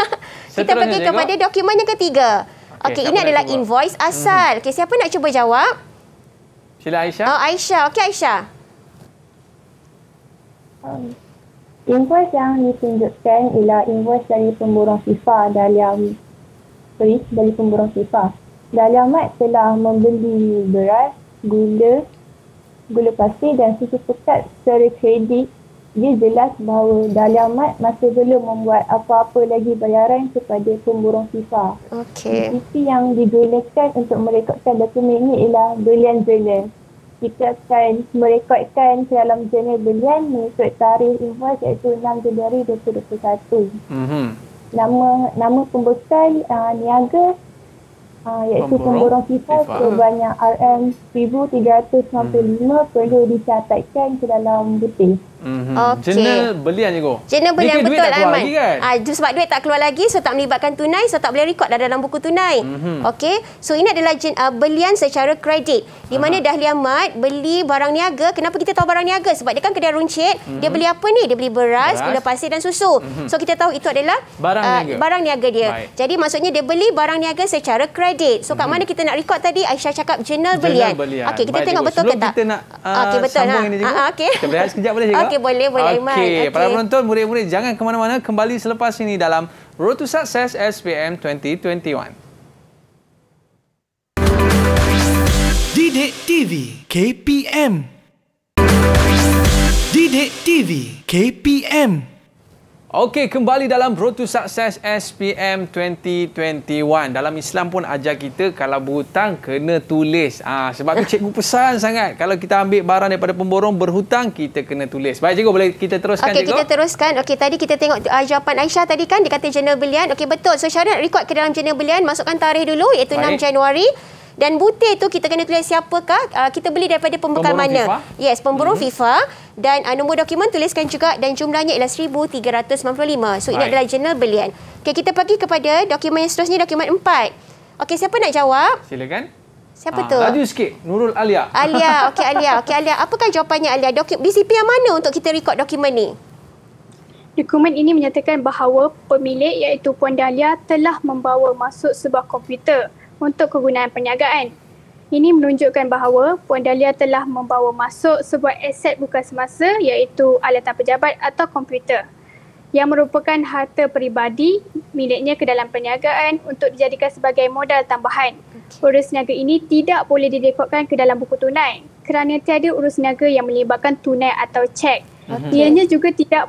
[laughs] kita pergi kepada dokumen yang ketiga. Okey okay, ini adalah cuba? invoice mhm. asal. Okey siapa nak cuba jawab? Sila Aisyah. Oh Aisyah. Okey Aisyah. Um, invoice yang ditunjukkan ialah invoice dari pemborong FIFA dalam dari pemborong FIFA. Dalam telah membeli beras, gula, gula pasir dan susu pekat secara kredit dia jelas bahawa Daliamat masih belum membuat apa-apa lagi bayaran kepada pemborong FIFA. Okey. Sisi yang digunakan untuk merekodkan dokumen ini ialah belian jurnal. Kita akan merekodkan ke dalam jurnal belian mengikut tarikh invoice iaitu 6 Januari 2021. Mm-hmm. Nama nama pembekal uh, niaga Ah, iaitu pemborong kita sebanyak RM1,395 perlu dicatatkan ke dalam butir. Mhm. Okay. Jurnal belian je go. Jurnal belian Jadi, betul duit keluar Lagi kan? uh, sebab duit tak keluar lagi so tak melibatkan tunai so tak boleh rekod dah dalam buku tunai. Mm Okey. So ini adalah ah, belian secara kredit. Di mana uh -huh. beli barang niaga. Kenapa kita tahu barang niaga? Sebab dia kan kedai runcit. Mhm. Dia beli apa ni? Dia beli beras, gula pasir dan susu. Mhm. So kita tahu itu adalah barang, ah, niaga. barang niaga dia. Jadi maksudnya dia beli barang niaga secara kredit. So kat mana kita nak rekod tadi? Aisyah cakap jurnal belian. belian. Okey kita tengok betul ke tak? Okey betul. Sambung lah. ini juga. Kita berehat sekejap boleh juga. [laughs] Okey, boleh, boleh, Aiman. Okey, okay. para penonton, murid-murid, jangan ke mana-mana. Kembali selepas ini dalam Road to Success SPM 2021. Didik TV KPM Didik TV KPM Okey, kembali dalam Road to Success SPM 2021. Dalam Islam pun ajar kita kalau berhutang kena tulis. ha, sebab tu cikgu pesan sangat kalau kita ambil barang daripada pemborong berhutang kita kena tulis. Baik cikgu, boleh kita teruskan okay, cikgu? Okey, kita teruskan. Okey, tadi kita tengok uh, jawapan Aisyah tadi kan dia kata jurnal belian. Okey, betul. So syarat rekod ke dalam jurnal belian masukkan tarikh dulu iaitu Baik. 6 Januari. Dan butir tu kita kena tulis siapakah? Uh, kita beli daripada pembekal pemburu mana? FIFA. Yes, pemburu mm-hmm. FIFA dan uh, nombor dokumen tuliskan juga dan jumlahnya ialah 1395. So Baik. ini adalah jurnal belian. Okay kita pergi kepada dokumen yang seterusnya dokumen 4. Okay siapa nak jawab? Silakan. Siapa ha, tu? Laju sikit. Nurul Alia. Alia. [laughs] Okey Alia. Okey Alia. Apakah jawapannya Alia? Dokum BCP yang mana untuk kita rekod dokumen ni? Dokumen ini menyatakan bahawa pemilik iaitu Puan Dahlia telah membawa masuk sebuah komputer untuk kegunaan perniagaan. Ini menunjukkan bahawa Puan Dahlia telah membawa masuk sebuah aset bukan semasa iaitu alatan pejabat atau komputer yang merupakan harta peribadi miliknya ke dalam perniagaan untuk dijadikan sebagai modal tambahan. Okay. Urus niaga ini tidak boleh direkodkan ke dalam buku tunai kerana tiada urus niaga yang melibatkan tunai atau cek. Okay. Ianya juga tidak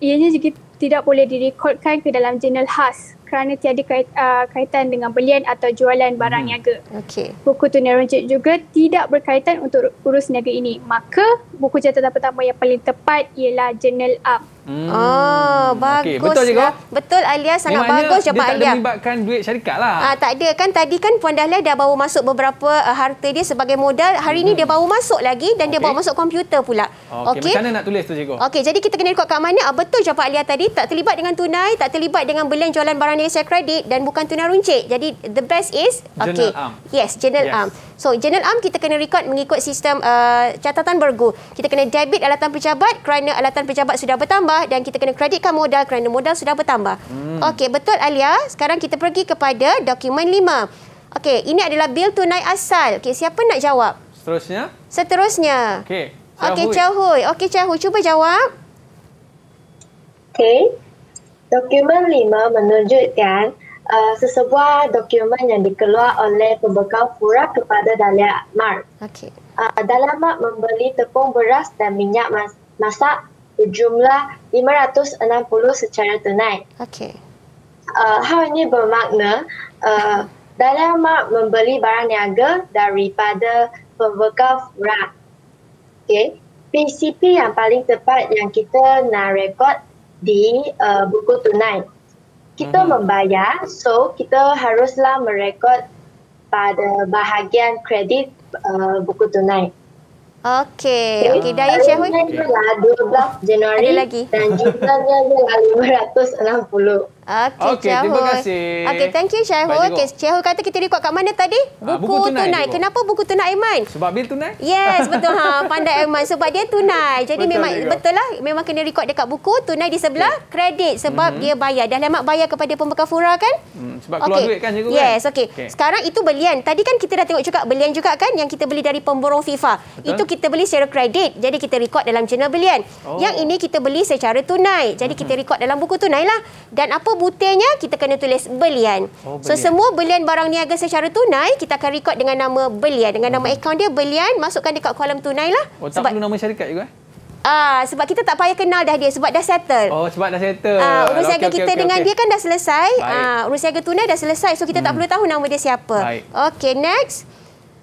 ianya juga tidak boleh direkodkan ke dalam jurnal khas kerana tiada kait, uh, kaitan dengan belian atau jualan barang hmm. niaga. Okay. Buku tunai runcit juga tidak berkaitan untuk urus niaga ini. Maka buku catatan pertama yang paling tepat ialah Journal Up. Hmm. Oh, bagus. Okay, betul, ya. betul Alia, sangat Memangnya bagus jawapan Alia. Dia tak melibatkan duit syarikat lah. Ah, tak ada. Kan tadi kan Puan Dahlia dah bawa masuk beberapa uh, harta dia sebagai modal. Hari hmm. ini dia bawa masuk lagi dan okay. dia bawa masuk komputer pula. Okey, okay. macam mana nak tulis tu cikgu? Okey, jadi kita kena rekod kat mana? Ah, betul jawapan Alia tadi, tak terlibat dengan tunai, tak terlibat dengan belian jualan barang negara kredit dan bukan tunai runcit. Jadi the best is... Okay. Yes, General yes. Arm. So general am kita kena record mengikut sistem uh, catatan bergu. Kita kena debit alatan pejabat kerana alatan pejabat sudah bertambah dan kita kena kreditkan modal kerana modal sudah bertambah. Hmm. Okey betul Alia. Sekarang kita pergi kepada dokumen lima. Okey ini adalah bil tunai asal. Okey siapa nak jawab? Seterusnya? Seterusnya. Okey. Okey Chahui. Okey Chahui cuba jawab. Okey. Dokumen lima menunjukkan Uh, sesebuah dokumen yang dikeluar oleh pembekal pura kepada Dahlia Akmar. Okay. Uh, Dahlia Akmar membeli tepung beras dan minyak mas- masak berjumlah 560 secara tunai. Okay. Uh, hal ini bermakna uh, Dahlia Akmar membeli barang niaga daripada pembekal pura. Okay. PCP yang paling tepat yang kita nak rekod di uh, buku tunai kita hmm. membayar so kita haruslah merekod pada bahagian kredit uh, buku tunai. Okey, okay, daya Syahwin. Ini adalah 12 Januari lagi. dan jumlahnya adalah 560. Okey, okay, terima kasih. Okey, thank you Syahul. Okay, Syahul kata kita record kat mana tadi? Ah, buku, ha, buku tunai. tunai. Kenapa buku tunai Aiman? Sebab bil tunai? Yes, [laughs] betul ha. Pandai Aiman sebab dia tunai. Jadi betul memang juga. betul lah memang kena record dekat buku tunai di sebelah okay. kredit sebab mm -hmm. dia bayar. Dah lama bayar kepada pembekal fura kan? Hmm, sebab keluar okay. duit kan juga. Yes, kan? okey. Okay. Sekarang itu belian. Tadi kan kita dah tengok juga belian juga kan yang kita beli dari pemborong FIFA. Betul. Itu kita beli secara kredit. Jadi kita record dalam jurnal belian. Oh. Yang ini kita beli secara tunai. Jadi mm -hmm. kita mhm. record dalam buku tunai lah. Dan apa butirnya kita kena tulis belian. Oh, belian. So semua belian barang niaga secara tunai kita akan rekod dengan nama belian dengan nama hmm. akaun dia belian masukkan dekat kolam tunai lah. Oh, tak perlu nama syarikat juga eh? Ah sebab kita tak payah kenal dah dia sebab dah settle. Oh sebab dah settle. Ah urus niaga okay, okay, kita okay, dengan dia kan dah selesai. Ah urus niaga tunai dah selesai so kita hmm. tak perlu tahu nama dia siapa. Baik. Okay next.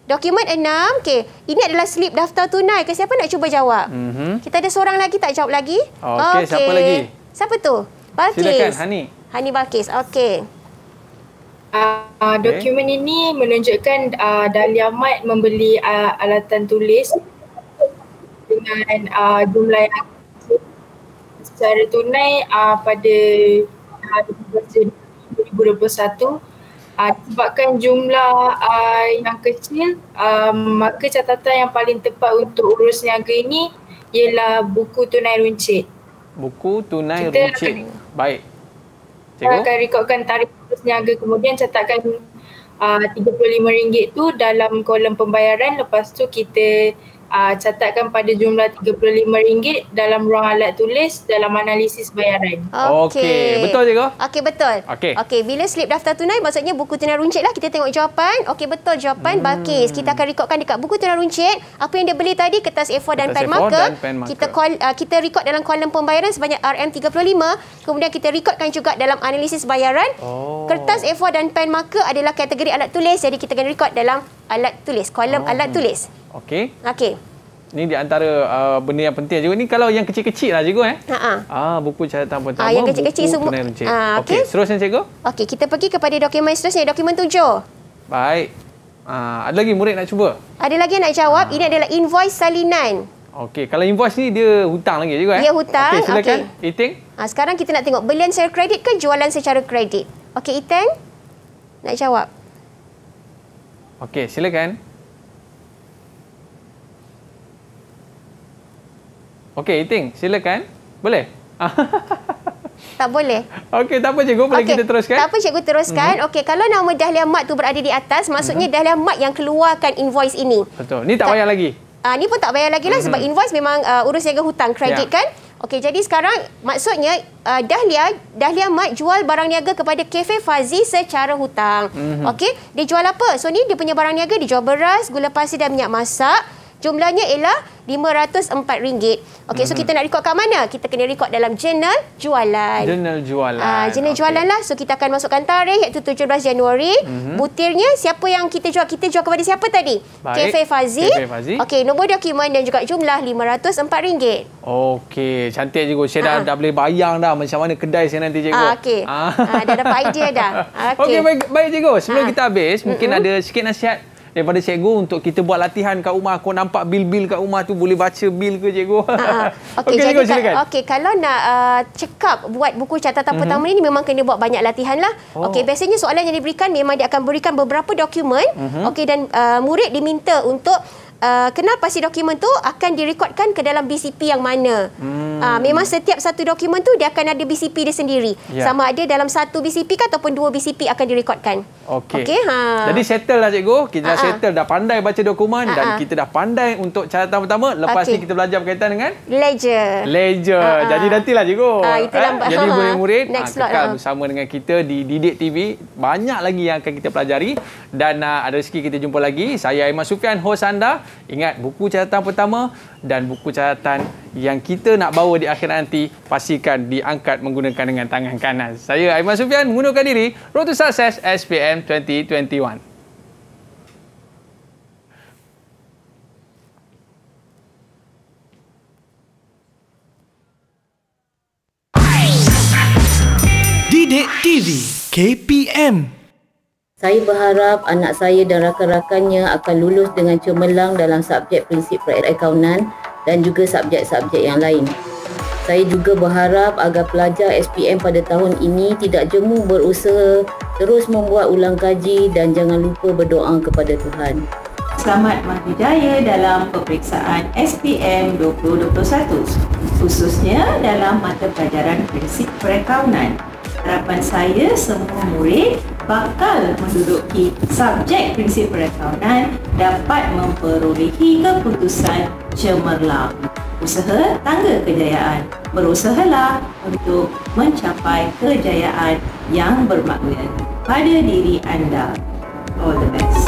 Dokumen 6. Okey, ini adalah slip daftar tunai. Ke siapa nak cuba jawab? Mm -hmm. Kita ada seorang lagi tak jawab lagi? Okey, okay. siapa lagi? Siapa tu? Balkis. Silakan, Hani. Hani Balkis. Okey. Uh, ah, okay. Dokumen ini menunjukkan uh, ah, Dahlia Mat membeli uh, alatan tulis dengan uh, jumlah yang secara tunai uh, pada uh, 2021 uh, disebabkan jumlah uh, yang kecil uh, maka catatan yang paling tepat untuk urus niaga ini ialah buku tunai runcit. Buku tunai Kita runcit. Baik. Cikgu? akan rekodkan tarif peniaga kemudian cetakkan RM35 uh, tu dalam kolom pembayaran lepas tu kita uh, catatkan pada jumlah RM35 dalam ruang alat tulis dalam analisis bayaran. Okey. Okay. Betul je ke? Okey, betul. Okey. Okay, bila slip daftar tunai, maksudnya buku tunai runcit lah. Kita tengok jawapan. Okey, betul jawapan. Hmm. Bakis. Kita akan rekodkan dekat buku tunai runcit. Apa yang dia beli tadi, kertas A4 dan, pen, a marker. Kita, uh, kita rekod dalam kolom pembayaran sebanyak RM35. Kemudian kita rekodkan juga dalam analisis bayaran. Oh. Kertas A4 dan pen marker adalah kategori alat tulis. Jadi kita akan rekod dalam alat tulis. Kolom oh. alat Tulis. Okey. Okey. Ini di antara uh, benda yang penting juga. Ini kalau yang kecil-kecil lah cikgu eh. Ha -ha. Ah, buku catatan pertama, ah, yang kecil -kecil semua. Ah, okey, okay. seterusnya cikgu. Okey, kita pergi kepada dokumen seterusnya, dokumen tujuh. Baik. Ah, ada lagi murid nak cuba? Ada lagi yang nak jawab. Ah. Ini adalah invoice salinan. Okey, kalau invoice ni dia hutang lagi cikgu eh. Dia hutang. Okey, silakan. Okay. Iteng. Ah, sekarang kita nak tengok belian secara kredit ke jualan secara kredit. Okey, Iteng. Nak jawab. Okey, silakan. Okey, Iting, silakan. Boleh? [laughs] Tak boleh. Okey, tak apa cikgu. Boleh okay. kita teruskan? Tak apa cikgu teruskan. Mm -hmm. Okey, kalau nama Dahlia Mat tu berada di atas, maksudnya mm -hmm. Dahlia Mat yang keluarkan invoice ini. Betul. Ini tak bayar lagi? Uh, ni pun tak bayar lagi lah mm -hmm. sebab invoice memang uh, urus niaga hutang, kredit yeah. kan? Okey, jadi sekarang maksudnya uh, Dahlia, Dahlia Mat jual barang niaga kepada Cafe Fazi secara hutang. Mm -hmm. Okey, dia jual apa? So, ni dia punya barang niaga, dijual beras, gula pasir dan minyak masak jumlahnya ialah RM504. Okey, mm-hmm. so mhm. kita nak rekod kat mana? Kita kena rekod dalam jurnal jualan. Jurnal jualan. Ah, jurnal okay. jualan lah. So, kita akan masukkan tarikh iaitu 17 Januari. Mm-hmm. Butirnya, siapa yang kita jual? Kita jual kepada siapa tadi? Baik. Cafe Fazi. Cafe Fazi. Okey, nombor dokumen dan juga jumlah RM504. Okey, cantik juga. Saya dah, dah boleh bayang dah macam mana kedai saya nanti cikgu. Uh, Okey, uh. uh, dah dapat idea dah. [laughs] Okey, okay, baik, baik cikgu. Sebelum uh. kita habis, mungkin Mm-mm. ada sikit nasihat daripada cikgu untuk kita buat latihan kat rumah. Kau nampak bil-bil kat rumah tu boleh baca bil ke cikgu? Ah, ah. [laughs] Okey, okay, cikgu jadi, silakan. Okey, kalau nak uh, ah, cekap buat buku catatan mm -hmm. pertama mhm. ni, ni memang kena buat banyak latihan lah. Oh. Okey, biasanya soalan yang diberikan memang dia akan berikan beberapa dokumen. Mm -hmm. Okey, dan uh, murid diminta untuk... Uh, kenapa si dokumen tu akan direkodkan ke dalam BCP yang mana. Hmm. Uh, memang setiap satu dokumen tu dia akan ada BCP dia sendiri. Ya. Sama ada dalam satu BCP ke ataupun dua BCP akan direkodkan. Okey. Okay, ha. Jadi settle lah cikgu. Kita dah ha, ha. settle. Dah pandai baca dokumen Ha-ha. dan ha, kita dah pandai untuk catatan pertama. Lepas okay. ni kita belajar berkaitan dengan? Ledger. Ledger. Ha-ha. Jadi nantilah cikgu. Ha, itu eh? Jadi murid-murid ha, kekal lah. bersama dengan kita di Didik TV. Banyak lagi yang akan kita pelajari. Dan uh, ada rezeki kita jumpa lagi. Saya Aiman Sufian, host anda. Ingat buku catatan pertama dan buku catatan yang kita nak bawa di akhir nanti pastikan diangkat menggunakan dengan tangan kanan. Saya Aiman Sufian mengundurkan diri. Road to Success SPM 2021. KPM saya berharap anak saya dan rakan-rakannya akan lulus dengan cemerlang dalam subjek prinsip perakaunan dan juga subjek-subjek yang lain. Saya juga berharap agar pelajar SPM pada tahun ini tidak jemu berusaha terus membuat ulang kaji dan jangan lupa berdoa kepada Tuhan. Selamat maju jaya dalam peperiksaan SPM 2021 khususnya dalam mata pelajaran prinsip perakaunan harapan saya semua murid bakal menduduki subjek prinsip perakaunan dapat memperolehi keputusan cemerlang. Usaha tangga kejayaan. Berusahalah untuk mencapai kejayaan yang bermakna pada diri anda. All the best.